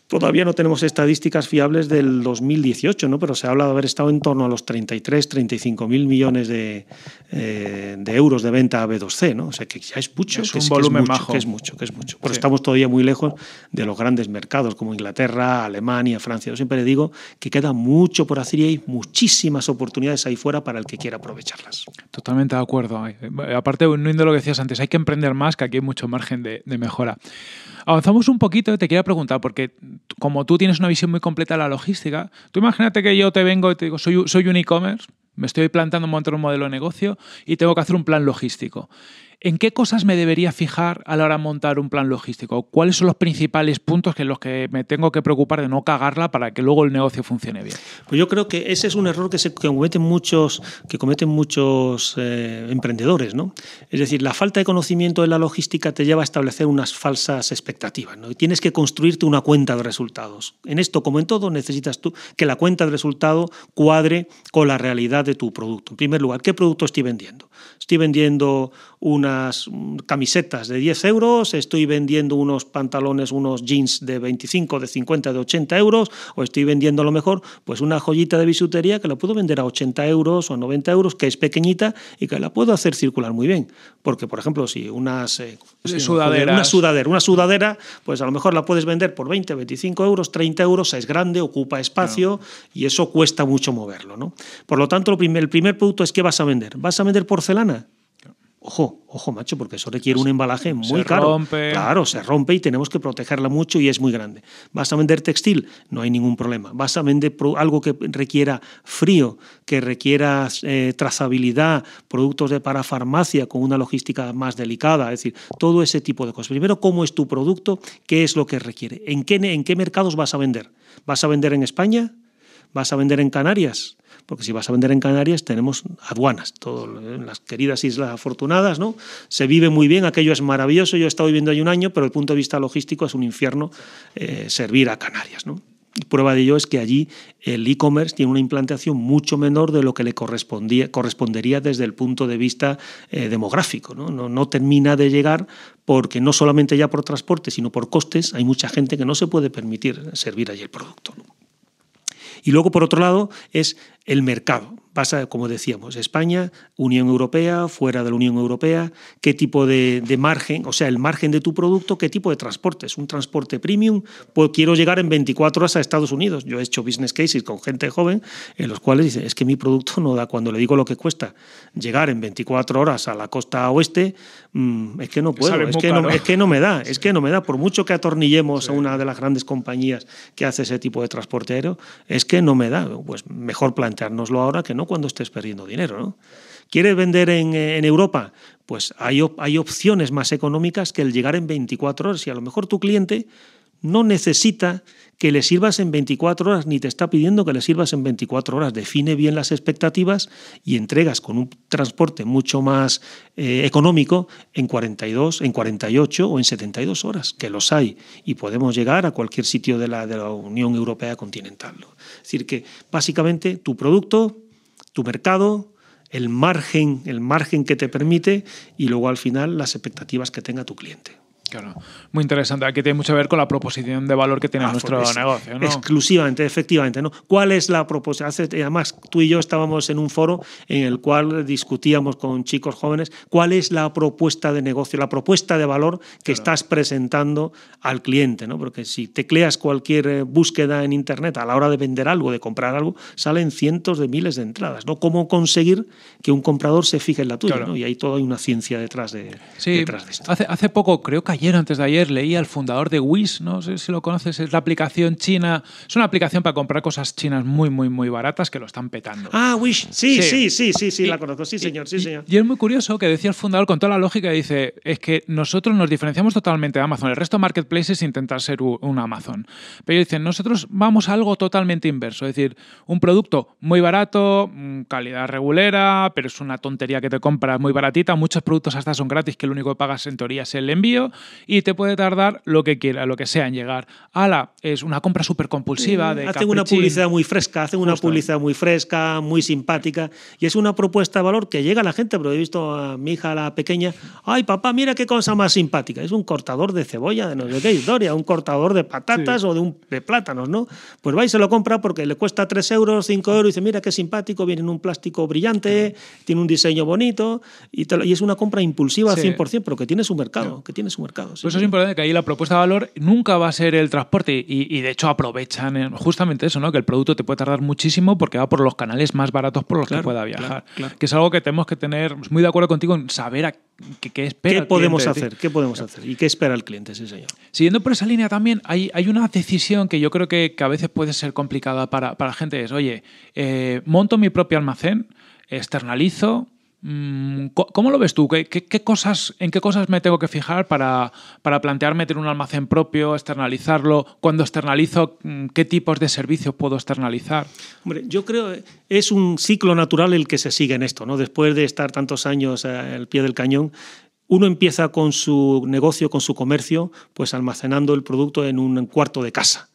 S2: todavía no tenemos estadísticas fiables del 2018, ¿no? pero se habla de haber estado en torno a los 33-35 mil millones eh, de, euros de venta a B2C. ¿no? O sea que ya es mucho. Es que un volumen mucho, bajo. Que es mucho, es mucho. Pero estamos todavía muy lejos de los grandes mercados como Inglaterra, Alemania, Francia. Yo siempre digo que queda mucho mucho por hacer y hay muchísimas oportunidades ahí fuera para el que quiera aprovecharlas.
S1: Totalmente de acuerdo. Eh, aparte, uniendo lo que decías antes, hay que emprender más, que aquí hay mucho margen de, mejora. Avanzamos un poquito, te quería preguntar, porque como tú tienes una visión muy completa de la logística, tú imagínate que yo te vengo y te digo, soy, soy un e-commerce, me estoy plantando un montón modelo de negocio y tengo que hacer un plan logístico. ¿En qué cosas me debería fijar a la hora de montar un plan logístico? ¿Cuáles son los principales puntos
S2: en los que me tengo que preocupar de no cagarla para que luego el negocio funcione bien? Pues yo creo que ese es un error que, cometen muchos, que cometen muchos eh, emprendedores, ¿no? Es decir, la falta de conocimiento de la logística te lleva a establecer unas falsas expectativas, tienes que construirte una cuenta de resultados. En esto, como en todo, necesitas tú que la cuenta de resultado cuadre con la realidad de tu producto. En primer lugar, ¿qué producto estoy vendiendo? Estoy vendiendo unas camisetas de 10 euros, estoy vendiendo unos pantalones, unos jeans de 25, de 50, de 80 euros, o estoy vendiendo a lo mejor pues una joyita de bisutería que la puedo vender a 80 euros o a 90 euros, que es pequeñita y que la puedo hacer circular muy bien. Porque, por ejemplo, si unas... Eh, una sudadera, una sudadera, pues a lo mejor la puedes vender por 20, 25 euros, 30 euros, es grande, ocupa espacio y eso cuesta mucho moverlo. ¿no? Por lo tanto, el primer, el primer producto es que vas a vender. ¿Vas a vender porcelana? ojo, ojo, macho, porque eso requiere un embalaje muy se caro. Rompe. Claro, se rompe y tenemos que protegerla mucho y es muy grande. ¿Vas a vender textil? No hay ningún problema. ¿Vas a vender algo que requiera frío, que requiera eh, trazabilidad, productos de para farmacia con una logística más delicada? Es decir, todo ese tipo de cosas. Primero, ¿cómo es tu producto? ¿Qué es lo que requiere? ¿En qué, en qué mercados vas a vender? ¿Vas a vender en España? ¿Vas a vender en Canarias? porque si vas a vender en Canarias tenemos aduanas, todo, en ¿eh? las queridas Islas Afortunadas, ¿no? Se vive muy bien, aquello es maravilloso, yo he estado viviendo ahí un año, pero desde el punto de vista logístico es un infierno eh, servir a Canarias, ¿no? Prueba de ello es que allí el e-commerce tiene una implantación mucho menor de lo que le correspondería desde el punto de vista eh, demográfico. ¿no? ¿no? No, termina de llegar porque no solamente ya por transporte, sino por costes, hay mucha gente que no se puede permitir servir allí el producto. ¿no? Y luego, por otro lado, es el mercado pasa, como decíamos, España, Unión Europea, fuera de la Unión Europea, qué tipo de, margen, o sea, el margen de tu producto, qué tipo de transporte. ¿Es un transporte premium? Pues quiero llegar en 24 horas a Estados Unidos. Yo he hecho business cases con gente joven en los cuales dicen, es que mi producto no da, cuando le digo lo que cuesta llegar en 24 horas a la costa oeste, mm, es que no puedo, es que no, es que no, me da, es que no me da. Por mucho que atornillemos a una de las grandes compañías que hace ese tipo de transporte aéreo, es que no me da. Pues mejor planteárnoslo ahora que no cuando estés perdiendo dinero. ¿no? ¿Quieres vender en, eh, Europa? Pues hay, opciones más económicas que el llegar en 24 horas y a lo mejor tu cliente no necesita que le sirvas en 24 horas ni te está pidiendo que le sirvas en 24 horas. Define bien las expectativas y entregas con un transporte mucho más eh, económico en 42, en 48 o en 72 horas, que los hay, y podemos llegar a cualquier sitio de la, de la Unión Europea continental. Es decir, que básicamente tu producto tu mercado, el margen, el margen que te permite y luego al final las expectativas que tenga tu cliente muy interesante. Aquí tiene mucho que ver con la proposición de valor que tiene ah, nuestro negocio. Exclusivamente, efectivamente. ¿no? ¿Cuál es la propuesta Además, tú y yo estábamos en un foro en el cual discutíamos con chicos jóvenes cuál es la propuesta de negocio, la propuesta de valor que estás presentando al cliente. ¿no? Porque si tecleas cualquier eh, búsqueda en Internet a la hora de vender algo, de comprar algo, salen cientos de miles de entradas. ¿no? ¿Cómo conseguir que un comprador se fije en la tuya? ¿no? Y ahí todo hay una ciencia detrás de,
S1: detrás de esto. Hace, hace poco creo que ayer, antes de ayer, leí al fundador de Wish, no sé si lo conoces, es la aplicación china, es una aplicación para comprar cosas chinas muy, muy, muy baratas que lo están
S2: petando. Ah, Wish, sí, sí, sí, sí, sí, la conozco, sí, señor, sí, señor.
S1: Y, es muy curioso que decía el fundador con toda la lógica, dice, es que nosotros nos diferenciamos totalmente de Amazon, el resto de marketplaces intentan ser un Amazon. Pero dicen, nosotros vamos a algo totalmente inverso, es decir, un producto muy barato, mm, calidad regulera, pero es una tontería que te compras muy baratita, muchos productos hasta son gratis que lo único que pagas en teoría es el envío y te puede tardar lo que quiera, lo que sea en llegar.
S2: Ala, es una compra súper compulsiva. De hacen una publicidad muy fresca, hacen una publicidad muy fresca, muy simpática y es una propuesta de valor que llega a la gente, pero he visto a mi hija, la pequeña, ay papá, mira qué cosa más simpática, es un cortador de cebolla, de no sé qué historia, un cortador de patatas o de, un, de plátanos, ¿no? Pues va y se lo compra porque le cuesta 3 euros, 5 euros y dice, mira qué simpático, viene en un plástico brillante, tiene un diseño bonito y, es una compra impulsiva al 100%, pero que tiene su mercado, que tiene su mercado eso pues es
S1: importante que ahí la propuesta de valor nunca va a ser el transporte y, de hecho aprovechan justamente eso, ¿no? que el producto te puede tardar muchísimo porque va por los canales más baratos por los que pueda viajar. Que es algo que tenemos que tener, pues, muy de acuerdo contigo, en saber ¿Qué, espera ¿Qué podemos cliente? hacer?
S2: ¿Qué podemos hacer? ¿Y qué espera el cliente?
S1: Siguiendo por esa línea también, hay, una decisión que yo creo que, a veces puede ser complicada para, la gente. Es, oye, eh, monto mi propio almacén, externalizo, Mm, ¿Cómo lo ves tú? ¿Qué, ¿En qué cosas me tengo que fijar para, para plantearme tener un almacén propio, externalizarlo?
S2: ¿Cuándo externalizo? Mm, ¿Qué tipos de servicios puedo externalizar? yo creo eh, es un ciclo natural el que se sigue en esto, ¿no? Después de estar tantos años eh, al pie del cañón, uno empieza con su negocio, con su comercio, pues almacenando el producto en un cuarto de casa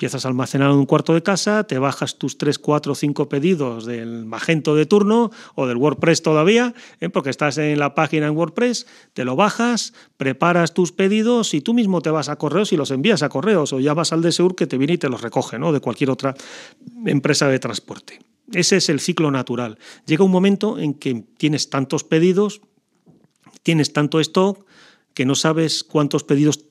S2: empiezas a almacenar en un cuarto de casa, te bajas tus 3, 4, 5 pedidos del Magento de turno o del WordPress todavía, ¿eh? porque estás en la página en WordPress, te lo bajas, preparas tus pedidos y tú mismo te vas a correos y los envías a correos o ya vas al DSUR que te viene y te los recoge, ¿no? De cualquier otra empresa de transporte. Ese es el ciclo natural. Llega un momento en que tienes tantos pedidos, tienes tanto stock que no sabes cuántos pedidos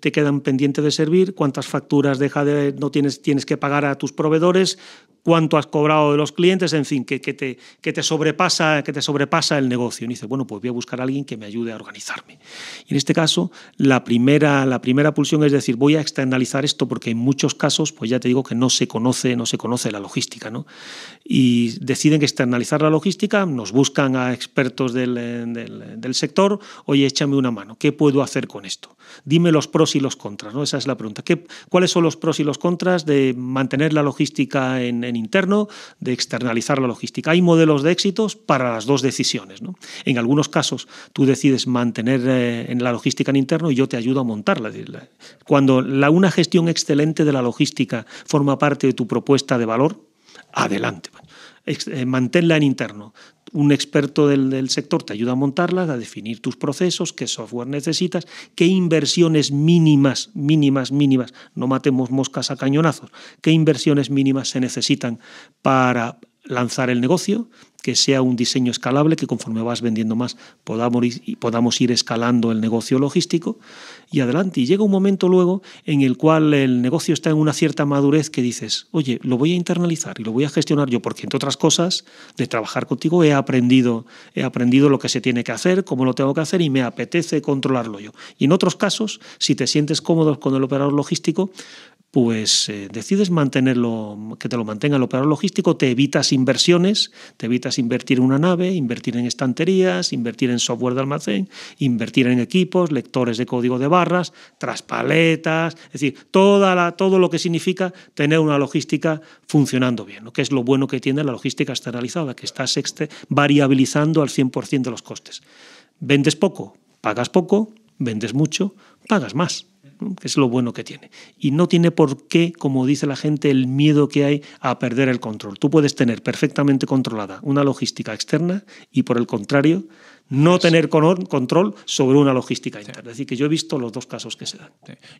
S2: te quedan pendientes de servir, cuántas facturas deja de, no tienes, tienes que pagar a tus proveedores, cuánto has cobrado de los clientes, en fin, que, que, te, que, te, sobrepasa, que te sobrepasa el negocio. Y dices, bueno, pues voy a buscar a alguien que me ayude a organizarme. Y en este caso, la primera, la primera pulsión es decir, voy a externalizar esto porque en muchos casos, pues ya te digo que no se conoce, no se conoce la logística. ¿no? Y deciden externalizar la logística, nos buscan a expertos del, del sector, oye, échame una mano. ¿Qué puedo hacer con esto? Dime los pros y los contras, ¿no? Esa es la pregunta. ¿Cuáles son los pros y los contras de mantener la logística en, interno, de externalizar la logística? Hay modelos de éxitos para las dos decisiones, En algunos casos tú decides mantener eh, en la logística en interno y yo te ayudo a montarla. Cuando la, una gestión excelente de la logística forma parte de tu propuesta de valor, adelante. Eh, manténla en interno. Un experto del, sector te ayuda a montarla, a definir tus procesos, qué software necesitas, qué inversiones mínimas, mínimas, mínimas, no matemos moscas a cañonazos, qué inversiones mínimas se necesitan para lanzar el negocio, que sea un diseño escalable, que conforme vas vendiendo más podamos ir, podamos ir escalando el negocio logístico y adelante. Y llega un momento luego en el cual el negocio está en una cierta madurez que dices, oye, lo voy a internalizar y lo voy a gestionar yo, porque entre otras cosas, de trabajar contigo he aprendido, he aprendido lo que se tiene que hacer, cómo lo tengo que hacer y me apetece controlarlo yo. Y en otros casos, si te sientes cómodo con el operador logístico, pues eh, decides mantenerlo, que te lo mantenga el operador logístico, te evitas inversiones, te evitas invertir en una nave, invertir en estanterías, invertir en software de almacén, invertir en equipos, lectores de código de barras, traspaletas, es decir, todo lo que significa tener una logística funcionando bien, lo que es lo bueno que tiene la logística externalizada, que estás variabilizando al 100% de los costes. Vendes poco, pagas poco, vendes mucho, pagas más que es lo bueno que tiene. Y no tiene por qué, como dice la gente, el miedo que hay a perder el control. Tú puedes tener perfectamente controlada una logística externa y por el contrario no pues tener control sobre una logística interna. Es decir, que yo he visto los dos casos que se dan.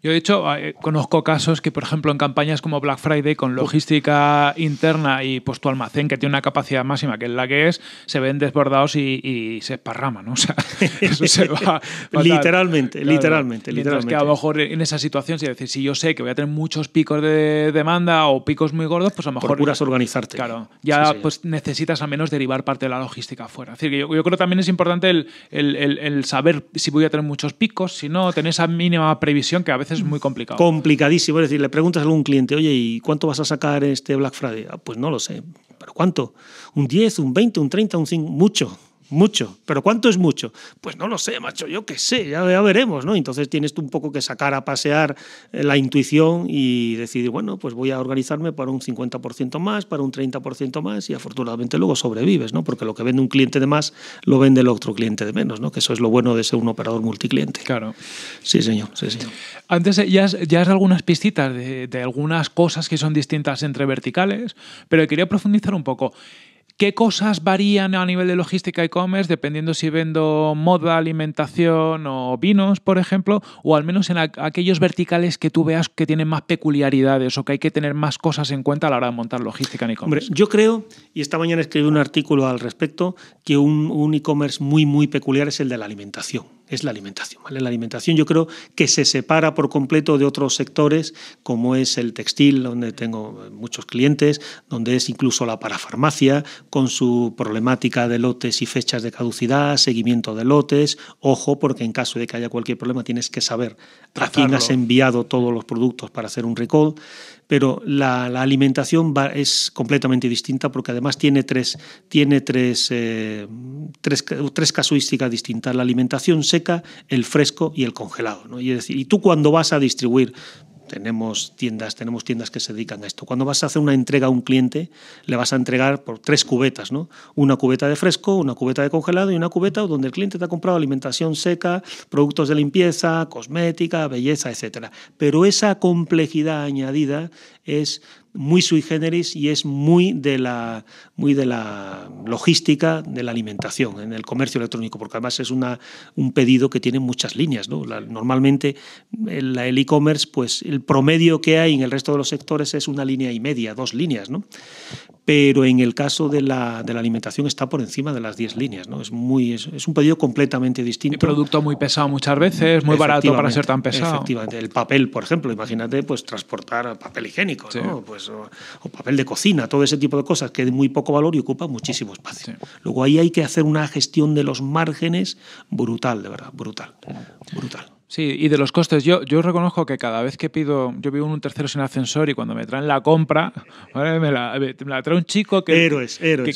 S1: Yo, he hecho, ah, eh, conozco casos que, por ejemplo, en campañas como Black Friday, con logística interna y pues tu almacén, que tiene una capacidad máxima que es la que es, se ven desbordados y, se esparraman. ¿no? O sea, eso se va. literalmente, literalmente, es que a lo mejor en esa situación, si, decir, si yo sé que voy a tener muchos picos de demanda o picos muy gordos, pues a lo mejor. Procuras organizarte. Claro, ya pues necesitas al menos derivar parte de la logística afuera. Es decir, que yo, yo creo también es importante el, saber si voy a tener muchos picos, si no, tener esa mínima previsión que a veces es muy complicado.
S2: Complicadísimo. Es decir, le preguntas a algún cliente, oye, ¿y cuánto vas a sacar este Black Friday? Ah, pues no lo sé. ¿Pero cuánto? ¿Un 10, un 20, un 30, un 5? Mucho mucho. ¿Pero cuánto es mucho? Pues no lo sé, macho, yo qué sé, ya, veremos, ¿no? Entonces tienes tú un poco que sacar a pasear eh, la intuición y decidir, bueno, pues voy a organizarme para un 50% más, para un 30% más y afortunadamente luego sobrevives, ¿no? Porque lo que vende un cliente de más lo vende el otro cliente de menos, ¿no? Que eso es lo bueno de ser un operador multicliente. Claro. Sí, señor, sí, señor.
S1: Antes eh, ya has, algunas pistitas de algunas cosas que son distintas entre verticales, pero quería profundizar un poco. ¿Qué cosas varían a nivel de logística e-commerce dependiendo si vendo moda, alimentación o vinos, por ejemplo? O al menos en aquellos verticales que tú veas que tienen
S2: más peculiaridades o que hay que tener más cosas en cuenta a la hora de montar logística en e-commerce. Yo creo, y esta mañana escribí un artículo al respecto, que un e-commerce muy, muy peculiar es el de la alimentación es la alimentación. ¿vale? La alimentación yo creo que se separa por completo de otros sectores, como es el textil, donde tengo muchos clientes, donde es incluso la parafarmacia, con su problemática de lotes y fechas de caducidad, seguimiento de lotes. Ojo, porque en caso de que haya cualquier problema tienes que saber a quién has enviado todos los productos para hacer un recall pero la, alimentación es completamente distinta porque además tiene tres, tiene tres, eh, tres, tres, casuísticas distintas, la alimentación seca, el fresco y el congelado. Y, es y tú cuando vas a distribuir tenemos tiendas, tenemos tiendas que se dedican a esto. Cuando vas a hacer una entrega a un cliente, le vas a entregar por tres cubetas, ¿no? Una cubeta de fresco, una cubeta de congelado y una cubeta donde el cliente te ha comprado alimentación seca, productos de limpieza, cosmética, belleza, etcétera. Pero esa complejidad añadida es muy sui generis y es muy de la, muy de la logística de la alimentación en el comercio electrónico, porque además es una, un pedido que tiene muchas líneas. ¿no? La, normalmente el e-commerce, pues el promedio que hay en el resto de los sectores es una línea y media, dos líneas. ¿no? pero en el caso de la, de la, alimentación está por encima de las 10 líneas, ¿no? Es, muy, es, un pedido completamente distinto. Un producto muy pesado muchas veces, muy barato para ser tan pesado. Efectivamente, el papel, por ejemplo, imagínate pues transportar papel higiénico, ¿no? Pues, o, papel de cocina, todo ese tipo de cosas que de muy poco valor y ocupa muchísimo espacio. Luego ahí hay que hacer una gestión de los márgenes brutal, de verdad, brutal, brutal. Sí, y de los costes, yo, yo reconozco que cada vez que pido, yo vivo
S1: en un tercero sin ascensor y cuando me traen la compra, me, la, trae un chico que,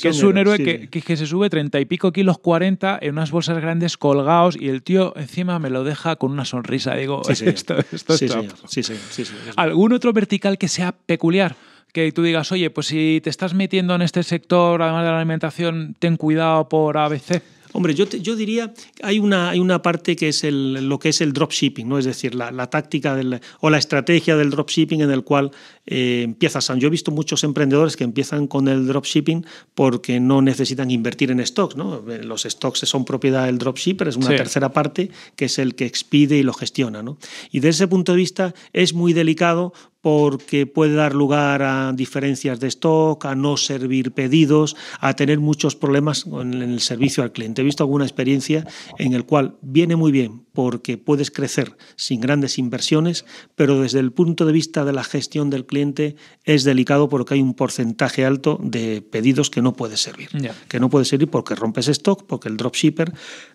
S1: que, es un héroe que, que, se sube treinta y pico kilos cuarenta en unas bolsas grandes colgados y el tío encima me lo deja con una sonrisa. Digo, esto, esto sí,
S2: es sí
S1: ¿Algún otro vertical que sea peculiar? que tú digas, oye, pues si te estás metiendo en este sector,
S2: además de la alimentación, ten cuidado por ABC. Hombre, yo, yo diría, hay una, hay una parte que es el, lo que es el dropshipping, ¿no? es decir, la, la táctica o la estrategia del dropshipping en el cual eh, yo he visto muchos emprendedores que empiezan con el dropshipping porque no necesitan invertir en stocks. Eh, los stocks son propiedad del dropshipper, es una tercera parte que es el que expide y lo gestiona. Y desde ese punto de vista es muy delicado porque puede dar lugar a diferencias de stock, a no servir pedidos, a tener muchos problemas en el servicio al cliente. He visto alguna experiencia en el cual viene muy bien porque puedes crecer sin grandes inversiones, pero desde el punto de vista de la gestión del cliente es delicado porque hay un porcentaje alto de pedidos que no puede servir. Que no puede servir porque rompes stock, porque el dropshipper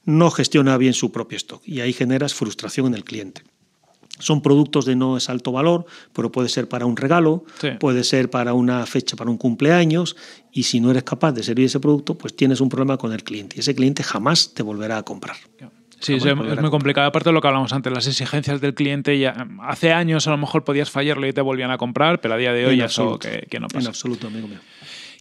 S2: no gestiona bien su propio stock y ahí generas frustración en el cliente. Son productos de no es alto valor, pero puede ser para un regalo, puede ser para una fecha, para un cumpleaños, y si no eres capaz de servir ese producto, pues tienes un problema con el cliente y ese cliente jamás te volverá a comprar. Sí,
S1: es, em, muy complicado. Aparte de lo que hablamos antes, las exigencias del cliente. Ya, hace años a lo mejor podías fallarlo y te volvían a comprar, pero a día de hoy ya eso que, que, no pasa. En absoluto, amigo mío.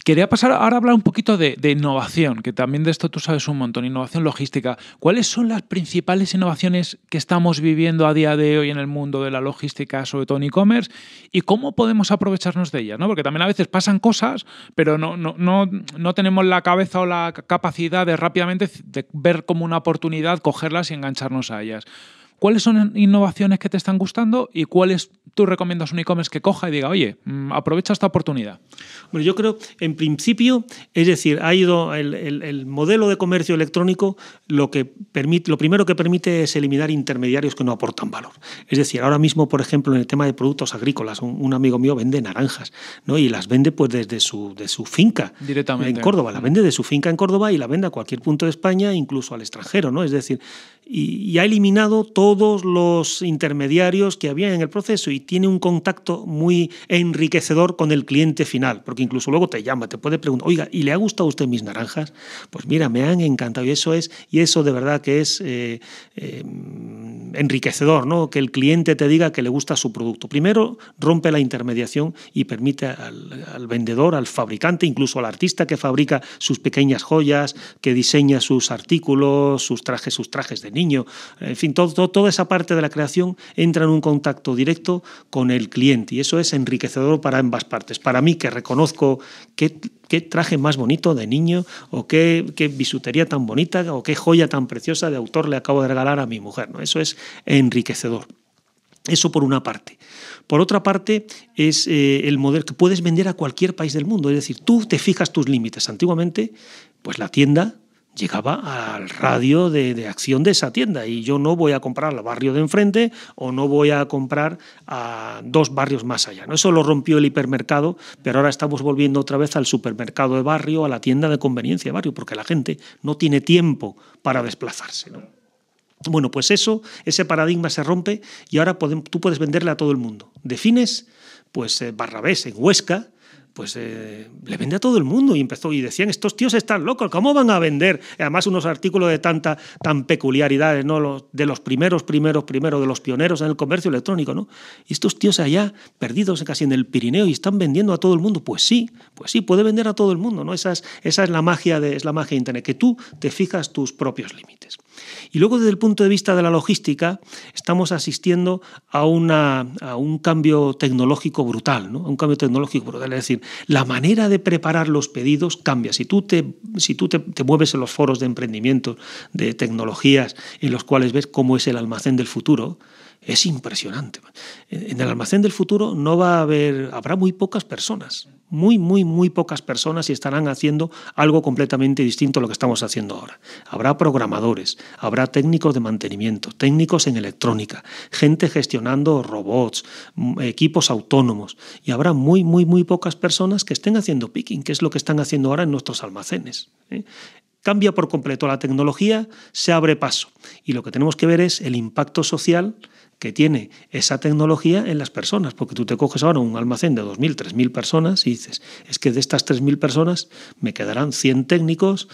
S1: Quería pasar ahora a hablar un poquito de, innovación, que también de esto tú sabes un montón, innovación logística. ¿Cuáles son las principales innovaciones que estamos viviendo a día de hoy en el mundo de la logística, sobre todo en e-commerce, y cómo podemos aprovecharnos de ellas? Porque también a veces pasan cosas, pero no, no, tenemos la cabeza o la capacidad de rápidamente ver como una oportunidad, cogerlas y engancharnos a ellas. ¿Cuáles son innovaciones que te están gustando y cuáles tú recomiendas un
S2: e-commerce que coja y diga, oye, mm, aprovecha esta oportunidad? Bueno, yo creo, en principio, es decir, ha ido el, modelo de comercio electrónico, lo, que permite, lo primero que permite es eliminar intermediarios que no aportan valor. Es decir, ahora mismo, por ejemplo, en el tema de productos agrícolas, un, amigo mío vende naranjas, ¿no? Y las vende pues desde su, de su finca. Directamente. En Córdoba, la vende de su finca en Córdoba y la vende a cualquier punto de España, incluso al extranjero, ¿no? Es decir, y, ha eliminado todos los intermediarios que había en el proceso y tiene un contacto muy enriquecedor con el cliente final, porque incluso luego te llama, te puede preguntar, oiga, ¿y le ha gustado a usted mis naranjas? Pues mira, me han encantado y eso es, y eso de verdad que es eh, eh, enriquecedor, ¿no? Que el cliente te diga que le gusta su producto. Primero rompe la intermediación y permite al, al vendedor, al fabricante, incluso al artista que fabrica sus pequeñas joyas, que diseña sus artículos, sus trajes, sus trajes de niño, en fin, toda esa parte de la creación entra en un contacto directo con el cliente y eso es enriquecedor para ambas partes. Para mí, que reconozco qué traje más bonito de niño o qué, bisutería tan bonita o qué joya tan preciosa de autor le acabo de regalar a mi mujer. ¿no? Eso es enriquecedor. Eso por una parte. Por otra parte, es eh, el modelo que puedes vender a cualquier país del mundo. Es decir, tú te fijas tus límites. Antiguamente, pues la tienda llegaba al radio de, acción de esa tienda y yo no voy a comprar al barrio de enfrente o no voy a comprar a dos barrios más allá. ¿no? Eso lo rompió el hipermercado, pero ahora estamos volviendo otra vez al supermercado de barrio, a la tienda de conveniencia de barrio, porque la gente no tiene tiempo para desplazarse. Bueno, pues eso, ese paradigma se rompe y ahora tú puedes venderle a todo el mundo. Defines pues eh, Barrabés en Huesca, pues eh, le vende a todo el mundo. Y empezó, y decían, estos tíos están locos, ¿cómo van a vender? Además, unos artículos de tanta, tan peculiaridades, ¿no? de los primeros, primeros, primeros, de los pioneros en el comercio electrónico, ¿no? Y estos tíos allá, perdidos casi en el Pirineo, y están vendiendo a todo el mundo. Pues sí, pues sí, puede vender a todo el mundo, ¿no? Esa esa es la magia de, es la magia de Internet, que tú te fijas tus propios límites. Y luego desde el punto de vista de la logística, estamos asistiendo a, una, a un cambio tecnológico brutal, ¿no? un cambio tecnológico brutal. Es decir, la manera de preparar los pedidos cambia. Si tú te, si tú te mueves en los foros de emprendimiento, de tecnologías, en los cuales ves cómo es el almacén del futuro, es impresionante. En el almacén del futuro no va a haber, habrá muy pocas personas, muy, muy, muy pocas personas y estarán haciendo algo completamente distinto a lo que estamos haciendo ahora. Habrá programadores, habrá técnicos de mantenimiento, técnicos en electrónica, gente gestionando robots, mm, equipos autónomos y habrá muy, muy, muy pocas personas que estén haciendo picking, que es lo que están haciendo ahora en nuestros almacenes. ¿eh? Cambia por completo la tecnología, se abre paso. Y lo que tenemos que ver es el impacto social que tiene esa tecnología en las personas, porque tú te coges ahora un almacén de 2.000, 3.000 personas y dices, es que de estas 3.000 personas me quedarán 100 técnicos,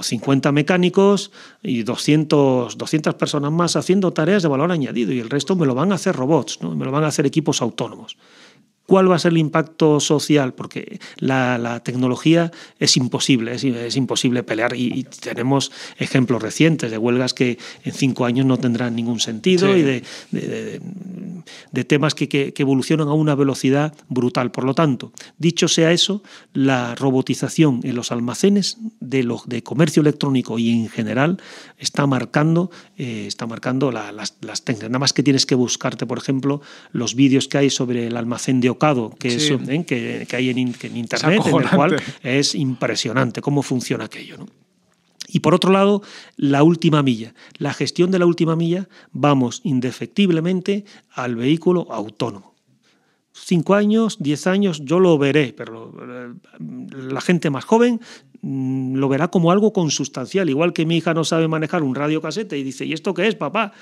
S2: 50 mecánicos y 200, 200 personas más haciendo tareas de valor añadido y el resto me lo van a hacer robots, me lo van a hacer equipos autónomos cuál va a ser el impacto social, porque la, tecnología es imposible, es, imposible pelear y, tenemos ejemplos recientes de huelgas que en cinco años no tendrán ningún sentido y de, temas que, evolucionan a una velocidad brutal. Por lo tanto, dicho sea eso, la robotización en los almacenes de, los, de comercio electrónico y en general está marcando, eh, está marcando las, técnicas. Nada más que tienes que buscarte, por ejemplo, los vídeos que hay sobre el almacén de que, que, hay en, Internet, en el cual es impresionante cómo funciona aquello. Y por otro lado, la última milla. La gestión de la última milla, vamos indefectiblemente al vehículo autónomo. Cinco años, diez años, yo lo veré, pero eh, la gente más joven Mm, lo verá como algo consustancial, igual que mi hija no sabe manejar un radio casete y dice, ¿y esto qué es, papá?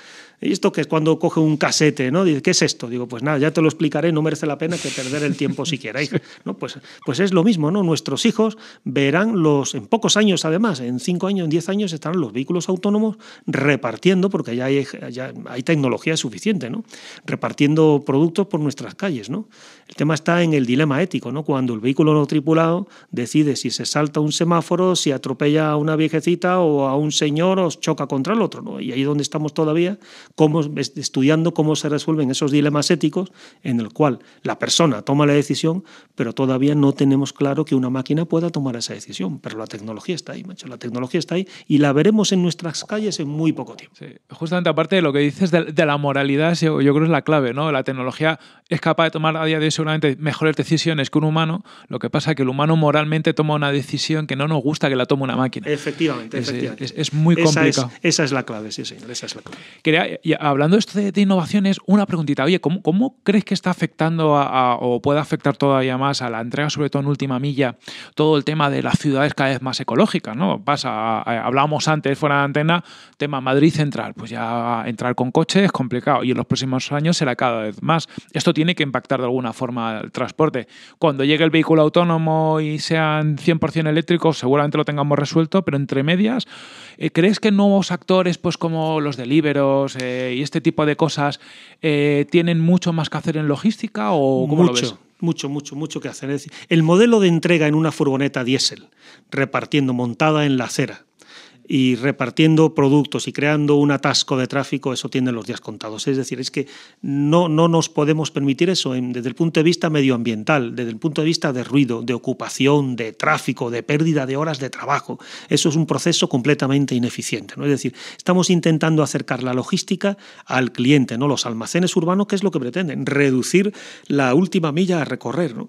S2: ¿Y esto qué es cuando coge un casete? ¿no? Dice, ¿qué es esto? Digo, pues nada, ya te lo explicaré, no merece la pena que perder el tiempo siquiera, ¿No? Pues, pues es lo mismo, ¿no? Nuestros hijos verán los, en pocos años además, en cinco años, en diez años, estarán los vehículos autónomos repartiendo, porque ya hay, ya hay tecnología suficiente, ¿no? Repartiendo productos por nuestras calles, ¿no? El tema está en el dilema ético, ¿no? Cuando el vehículo no tripulado decide si se salta un semáforo semáforo si atropella a una viejecita o a un señor o choca contra el otro. ¿no? Y ahí es donde estamos todavía como estudiando cómo se resuelven esos dilemas éticos en el cual la persona toma la decisión, pero todavía no tenemos claro que una máquina pueda tomar esa decisión. Pero la tecnología está ahí, macho, la tecnología está ahí y la veremos en nuestras calles en muy poco tiempo.
S1: Justamente aparte de lo que dices de, la moralidad, yo, creo que es la clave. ¿no? La tecnología es capaz de tomar a día de hoy seguramente mejores decisiones que un humano. Lo que pasa es que el humano moralmente toma una decisión que no nos gusta que la tome una máquina.
S2: Efectivamente, es, Es, muy complicado. esa es la clave, sí, señor, esa es la
S1: clave. hablando de esto de, de, innovaciones, una preguntita. Oye, ¿cómo, cómo crees que está afectando o puede afectar todavía más a la entrega, sobre todo en última milla, todo el tema de las ciudades cada vez más ecológicas? ¿no? Pasa, eh, hablábamos antes fuera de antena, tema Madrid Central. Pues ya entrar con coche es complicado y en los próximos años será cada vez más. Esto tiene que impactar de alguna forma el transporte. Cuando llegue el vehículo autónomo y sean 100% eléctricos, seguramente lo tengamos resuelto, pero entre medias, eh, ¿crees que nuevos actores, pues como los
S2: deliveros eh, y este tipo de cosas, eh, tienen mucho más que hacer en logística o mucho. mucho, mucho, mucho que hacer. el modelo de entrega en una furgoneta diésel, repartiendo montada en la acera, y repartiendo productos y creando un atasco de tráfico, eso tiene los días contados. Es decir, es que no, no nos podemos permitir eso desde el punto de vista medioambiental, desde el punto de vista de ruido, de ocupación, de tráfico, de pérdida de horas de trabajo. Eso es un proceso completamente ineficiente. ¿no? Es decir, estamos intentando acercar la logística al cliente, ¿no? los almacenes urbanos, que es lo que pretenden, reducir la última milla a recorrer. ¿no?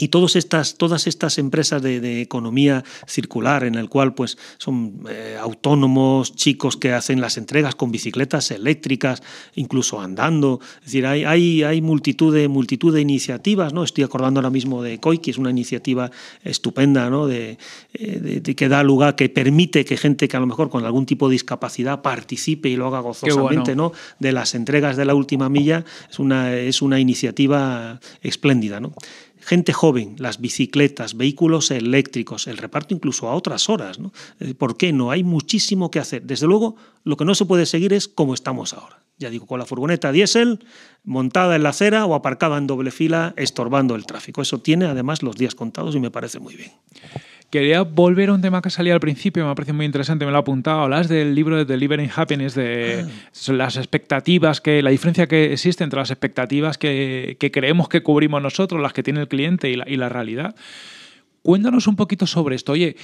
S2: Y todas estas, todas estas empresas de, economía circular, en el cual pues, son eh, autónomos, chicos que hacen las entregas con bicicletas eléctricas, incluso andando. Es decir, hay, hay, multitud, de, multitud de iniciativas. ¿no? Estoy acordando ahora mismo de COI, que es una iniciativa estupenda, ¿no? Eh, de, que da lugar, que permite que gente que a lo mejor con algún tipo de discapacidad participe y lo haga gozosamente ¿no? de las entregas de la última milla. Es una, es una iniciativa espléndida. ¿no? gente joven, las bicicletas, vehículos eléctricos, el reparto incluso a otras horas. ¿no? Eh, ¿Por qué no? Hay muchísimo que hacer. Desde luego, lo que no se puede seguir es como estamos ahora. Ya digo, con la furgoneta diésel montada en la acera o aparcada en doble fila, estorbando el tráfico. Eso tiene además los días contados y me parece muy bien. Quería
S1: volver a un tema que salía al principio, me ha parecido muy interesante, me lo ha apuntado. Hablas del libro de Delivering Happiness, de ah. las expectativas, que la diferencia que existe entre las expectativas que, creemos que cubrimos nosotros, las que tiene el cliente y la realidad. Cuéntanos un poquito sobre esto. Oye,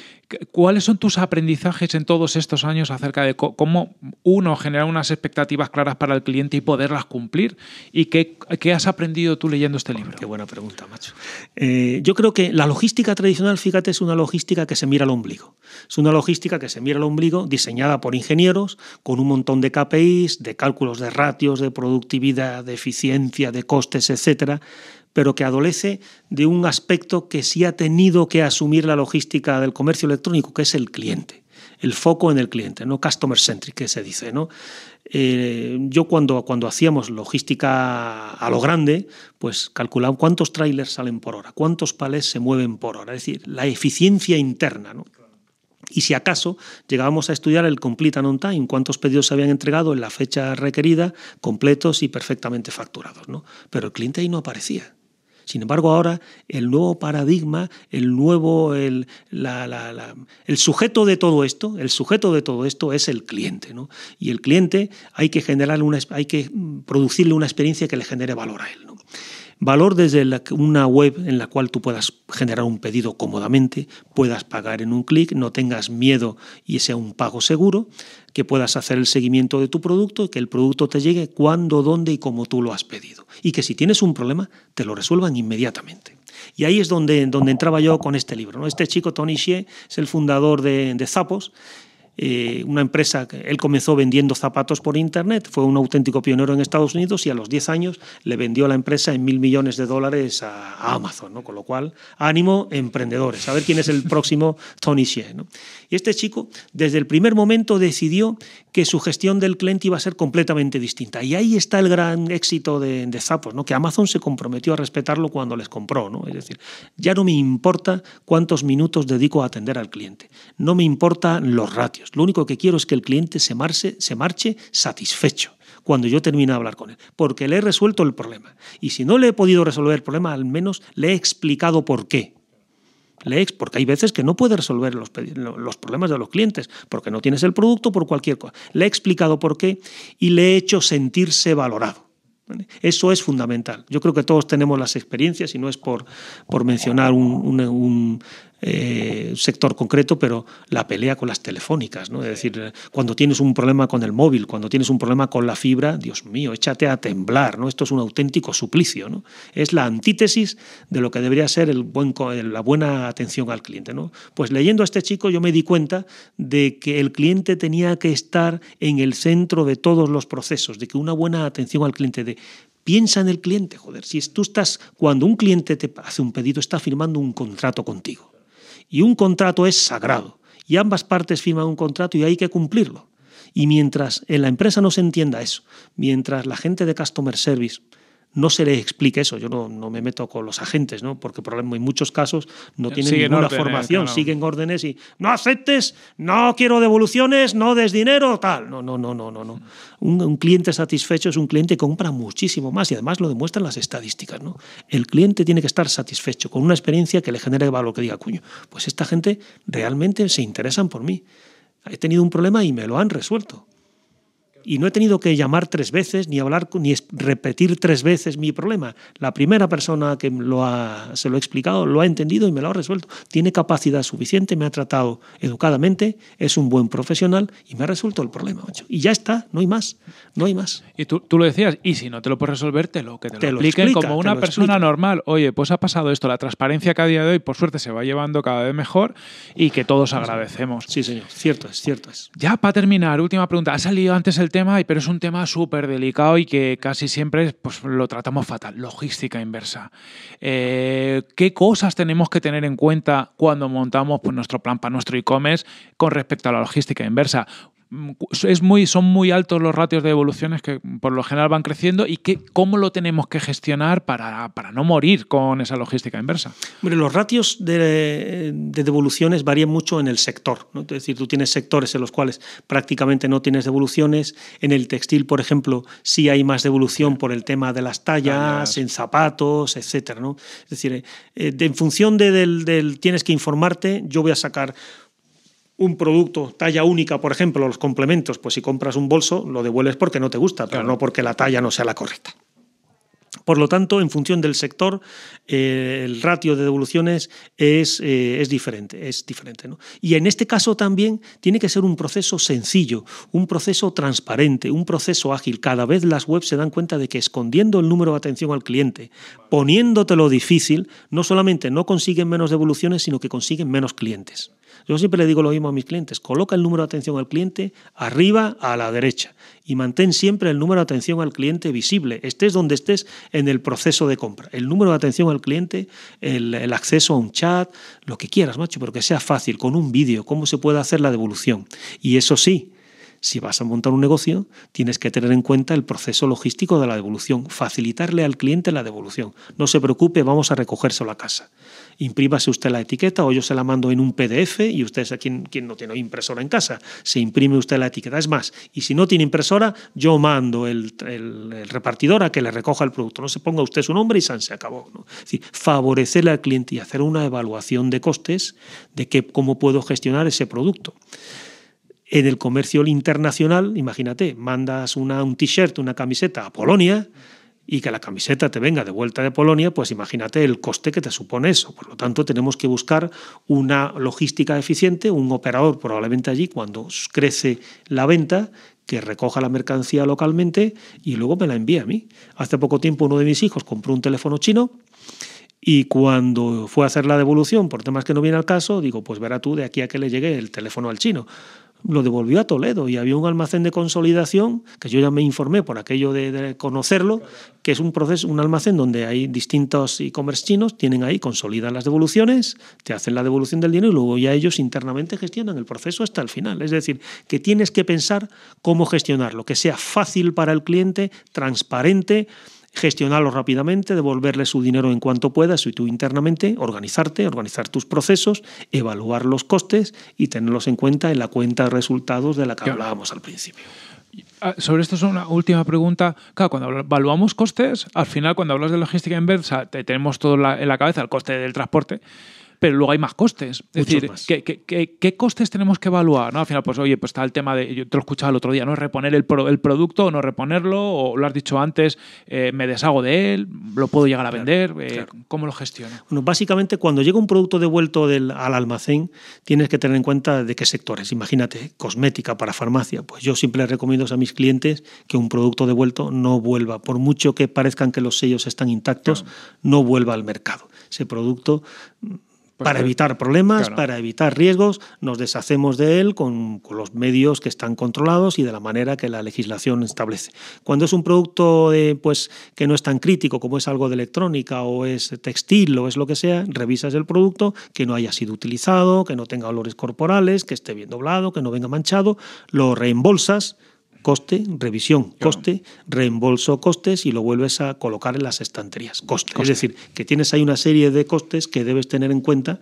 S1: ¿cuáles son tus aprendizajes en todos estos años acerca de cómo, uno, genera unas expectativas claras para el cliente y poderlas cumplir? ¿Y qué, has aprendido tú leyendo
S2: este libro? Qué buena pregunta, macho. Eh, yo creo que la logística tradicional, fíjate, es una logística que se mira al ombligo. Es una logística que se mira al ombligo, diseñada por ingenieros, con un montón de KPIs, de cálculos de ratios, de productividad, de eficiencia, de costes, etcétera pero que adolece de un aspecto que sí ha tenido que asumir la logística del comercio electrónico, que es el cliente, el foco en el cliente, ¿no? Customer centric, que se dice, ¿no? Eh, yo cuando, cuando hacíamos logística a lo grande, pues calculaba cuántos trailers salen por hora, cuántos palés se mueven por hora, es decir, la eficiencia interna, ¿no? Y si acaso llegábamos a estudiar el complete and on time, cuántos pedidos se habían entregado en la fecha requerida, completos y perfectamente facturados. ¿no? Pero el cliente ahí no aparecía. Sin embargo, ahora el nuevo paradigma, el nuevo, el, el sujeto de todo esto, el sujeto de todo esto es el cliente, ¿no? Y el cliente hay que generar una, hay que mm, producirle una experiencia que le genere valor a él, Valor desde una web en la cual tú puedas generar un pedido cómodamente, puedas pagar en un clic, no tengas miedo y sea un pago seguro, que puedas hacer el seguimiento de tu producto, que el producto te llegue cuando, dónde y cómo tú lo has pedido. Y que si tienes un problema, te lo resuelvan inmediatamente. Y ahí es donde, donde entraba yo con este libro. Este chico, Tony Shea, es el fundador de, de Zapos eh, una empresa, que él comenzó vendiendo zapatos por Internet, fue un auténtico pionero en Estados Unidos y a los 10 años le vendió la empresa en mil millones de dólares a, Amazon, ¿no? con lo cual ánimo emprendedores, a ver quién es el próximo Tony Hsieh. Y este chico, desde el primer momento, decidió que su gestión del cliente iba a ser completamente distinta. Y ahí está el gran éxito de, de Zappos, ¿no? que Amazon se comprometió a respetarlo cuando les compró. ¿no? Es decir, ya no me importa cuántos minutos dedico a atender al cliente, no me importan los ratios. Lo único que quiero es que el cliente se marche, se marche satisfecho cuando yo termine de hablar con él, porque le he resuelto el problema. Y si no le he podido resolver el problema, al menos le he explicado por qué porque hay veces que no puede resolver los, problemas de los clientes, porque no tienes el producto, por cualquier cosa. Le he explicado por qué y le he hecho sentirse valorado. Eso es fundamental. Yo creo que todos tenemos las experiencias, y no es por, por mencionar un, eh, sector concreto, pero la pelea con las telefónicas, ¿no? Es decir, cuando tienes un problema con el móvil, cuando tienes un problema con la fibra, Dios mío, échate a temblar, ¿no? Esto es un auténtico suplicio, ¿no? Es la antítesis de lo que debería ser el buen, la buena atención al cliente, ¿no? Pues leyendo a este chico yo me di cuenta de que el cliente tenía que estar en el centro de todos los procesos, de que una buena atención al cliente de Piensa en el cliente, joder. Si tú estás, cuando un cliente te hace un pedido, está firmando un contrato contigo. Y un contrato es sagrado. Y ambas partes firman un contrato y hay que cumplirlo. Y mientras en la empresa no se entienda eso, mientras la gente de Customer Service no se le explique eso. Yo no, me meto con los agentes, ¿no? porque en muchos casos no tienen ninguna formación, siguen órdenes y no aceptes, no quiero devoluciones, no des dinero, tal. No, no, no, no, no. no. Un, cliente satisfecho es un cliente que compra muchísimo más y además lo demuestran las estadísticas. ¿no? El cliente tiene que estar satisfecho con una experiencia que le genere valor, que diga, cuño, pues esta gente realmente se interesan por mí. He tenido un problema y me lo han resuelto y no he tenido que llamar tres veces, ni hablar, ni repetir tres veces mi problema. La primera persona que lo se lo he explicado lo ha entendido y me lo ha resuelto. Tiene capacidad suficiente, me ha tratado educadamente, es un buen profesional y me ha resuelto el problema. Y ya está, no hay más, no hay más.
S1: Y tú, tú lo decías, y si no te lo puedes resolver, te lo, que te, expliquen como una persona normal. Oye, pues ha pasado esto, la transparencia que a día de hoy, por suerte, se va llevando cada vez mejor y que todos agradecemos. Sí, señor, cierto es, cierto es. Ya para terminar, última pregunta. Ha salido antes el tema, pero es un tema súper delicado y que casi siempre pues, lo tratamos fatal, logística inversa. Eh, ¿Qué cosas tenemos que tener en cuenta cuando montamos pues, nuestro plan para nuestro e-commerce con respecto a la logística inversa? Mm, es muy, son muy altos los ratios de devoluciones que por lo general van creciendo y que, cómo lo tenemos que gestionar para, para no morir con esa logística inversa.
S2: los ratios de, devoluciones varían mucho en el sector. Es decir, tú tienes sectores en los cuales prácticamente no tienes devoluciones. En el textil, por ejemplo, sí hay más devolución por el tema de las tallas, en zapatos, etc. ¿no? Es decir, eh, en función de, del tienes que informarte, yo voy a sacar un producto talla única, por ejemplo, los complementos, pues si compras un bolso, lo devuelves porque no te gusta, pero no porque la talla no sea la correcta. Por lo tanto, en función del sector, eh, el ratio de devoluciones es, eh, diferente. Es diferente Y en este caso también tiene que ser un proceso sencillo, un proceso transparente, un proceso ágil. Cada vez las webs se dan cuenta de que escondiendo el número de atención al cliente, poniéndotelo difícil, no solamente no consiguen menos devoluciones, sino que consiguen menos clientes. Yo siempre le digo lo mismo a mis clientes, coloca el número de atención al cliente arriba a la derecha y mantén siempre el número de atención al cliente visible, estés donde estés en el proceso de compra. El número de atención al cliente, el, el acceso a un chat, lo que quieras, macho, pero que sea fácil, con un vídeo, cómo se puede hacer la devolución. Y eso sí, si vas a montar un negocio, tienes que tener en cuenta el proceso logístico de la devolución, facilitarle al cliente la devolución. No se preocupe, vamos a recogerse a casa. Imprímase usted la etiqueta o yo se la mando en un PDF y usted es quien, no tiene impresora en casa. Se imprime usted la etiqueta. Es más, y si no tiene impresora, yo mando el, repartidor a que le recoja el producto. No se ponga usted su nombre y se acabó. favorecerle al cliente y hacer una evaluación de costes de que, cómo puedo gestionar ese producto en el comercio internacional, imagínate, mandas una, un t-shirt, una camiseta a Polonia y que la camiseta te venga de vuelta de Polonia, pues imagínate el coste que te supone eso. Por lo tanto, tenemos que buscar una logística eficiente, un operador probablemente allí cuando crece la venta que recoja la mercancía localmente y luego me la envíe a mí. Hace poco tiempo uno de mis hijos compró un teléfono chino y cuando fue a hacer la devolución por temas que no vienen al caso, digo, pues verá tú de aquí a que le llegue el teléfono al chino lo devolvió a Toledo y había un almacén de consolidación, que yo ya me informé por aquello de, conocerlo, que es un proceso, un almacén donde hay distintos e-commerce chinos, tienen ahí, consolidan las devoluciones, te hacen la devolución del dinero y luego ya ellos internamente gestionan el proceso hasta el final. Es decir, que tienes que pensar cómo gestionarlo, que sea fácil para el cliente, transparente, gestionarlo rápidamente, devolverle su dinero en cuanto puedas y tú internamente, organizarte, organizar tus procesos, evaluar los costes y tenerlos en cuenta en la cuenta de resultados de la que hablábamos al principio. Ah,
S1: sobre esto es una última pregunta. cuando evaluamos costes, al final cuando hablas de logística inversa, te tenemos todo en la cabeza el coste del transporte, pero luego hay más costes. Es decir, ¿qué, costes tenemos que evaluar? Al final, pues oye, pues está el tema de, yo te lo escuchaba el otro día, ¿no? Reponer el, producto
S2: o no reponerlo, o lo has dicho antes, eh, me deshago de él, lo puedo llegar a vender, eh, ¿cómo lo gestiono? básicamente cuando llega un producto devuelto al almacén, tienes que tener en cuenta de qué sectores. Imagínate, cosmética para farmacia, pues yo siempre recomiendo a mis clientes que un producto devuelto no vuelva, por mucho que parezcan que los sellos están intactos, no vuelva al mercado. Ese producto para evitar problemas, para evitar riesgos, nos deshacemos de él con, los medios que están controlados y de la manera que la legislación establece. Cuando es un producto eh, pues, que no es tan crítico como es algo de electrónica o es textil o es lo que sea, revisas el producto, que no haya sido utilizado, que no tenga olores corporales, que esté bien doblado, que no venga manchado, lo reembolsas coste, revisión, coste, reembolso, costes y lo vuelves a colocar en las estanterías, coste. Es decir, que tienes ahí una serie de costes que debes tener en cuenta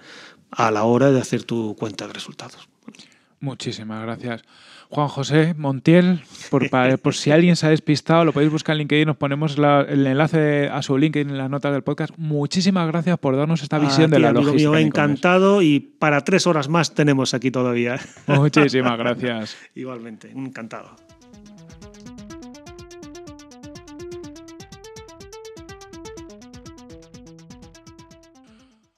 S2: a la hora de hacer tu cuenta de resultados.
S1: Muchísimas gracias. Juan José Montiel, por, eh, si alguien se ha despistado, lo podéis buscar en LinkedIn, nos ponemos el enlace a su LinkedIn en la nota del podcast.
S2: Muchísimas gracias por darnos esta visión de la encantado y para tres horas más tenemos aquí todavía. Muchísimas gracias. Igualmente, encantado.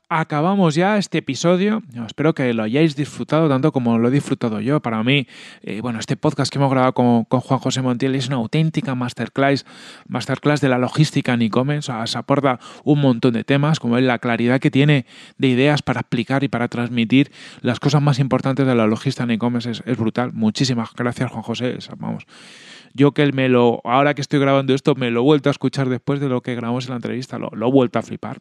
S1: acabamos ya este episodio. Espero que lo hayáis disfrutado tanto como lo he disfrutado yo. Para mí, eh, bueno, este podcast que hemos grabado con, Juan José Montiel es una auténtica masterclass, masterclass de la logística en e-commerce. se aporta un montón de temas, como la claridad que tiene de ideas para explicar y para transmitir las cosas más importantes de la logística en e-commerce. Es, brutal. Muchísimas gracias, Juan José. vamos. Yo que me lo, ahora que estoy grabando esto, me lo he vuelto a escuchar después de lo que grabamos en la entrevista, lo, he vuelto a flipar.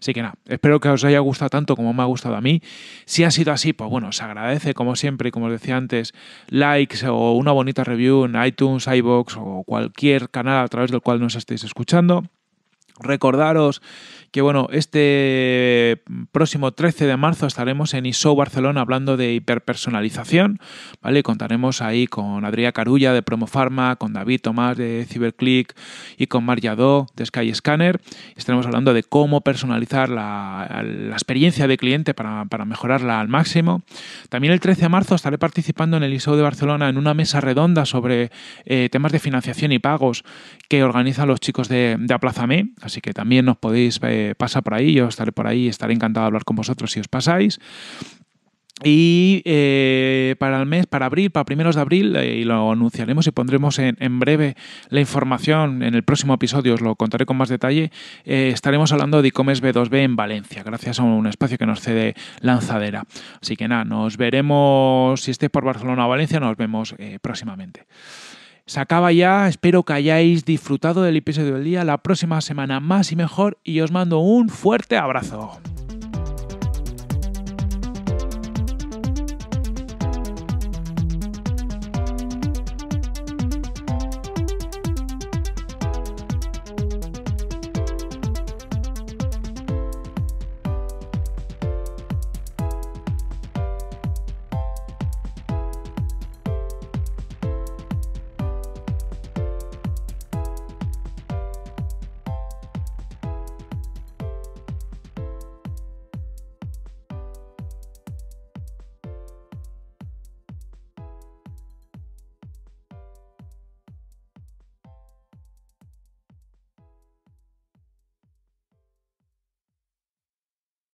S1: Así que nada, espero que os haya gustado tanto como me ha gustado a mí. Si ha sido así, pues bueno, se agradece como siempre y como os decía antes, likes o una bonita review en iTunes, iBox o cualquier canal a través del cual nos estéis escuchando. Recordaros que bueno, este mm, próximo 13 de marzo estaremos en ISO Barcelona hablando de hiperpersonalización, ¿vale? Contaremos ahí con Adrià Carulla de Promofarma, con David Tomás de Cyberclick y con Mar Yadó de Sky Scanner. Estaremos hablando de cómo personalizar la, experiencia de cliente para, mejorarla al máximo. También el 13 de marzo estaré participando en el ISO de Barcelona en una mesa redonda sobre eh, temas de financiación y pagos que organizan los chicos de, de Aplazame, así que también nos podéis... ver. Eh, pasa por ahí, yo estaré por ahí, estaré encantado de hablar con vosotros si os pasáis. Y eh, para el mes, para abril, para primeros de abril, eh, y lo anunciaremos y pondremos en, en, breve la información en el próximo episodio, os lo contaré con más detalle, eh, estaremos hablando de e-commerce B2B en Valencia, gracias a un espacio que nos cede Lanzadera. Así que nada, nos veremos, si estéis por Barcelona o Valencia, nos vemos próximamente. Se acaba ya, espero que hayáis disfrutado del episodio del día. La próxima semana más y mejor y os mando un fuerte abrazo.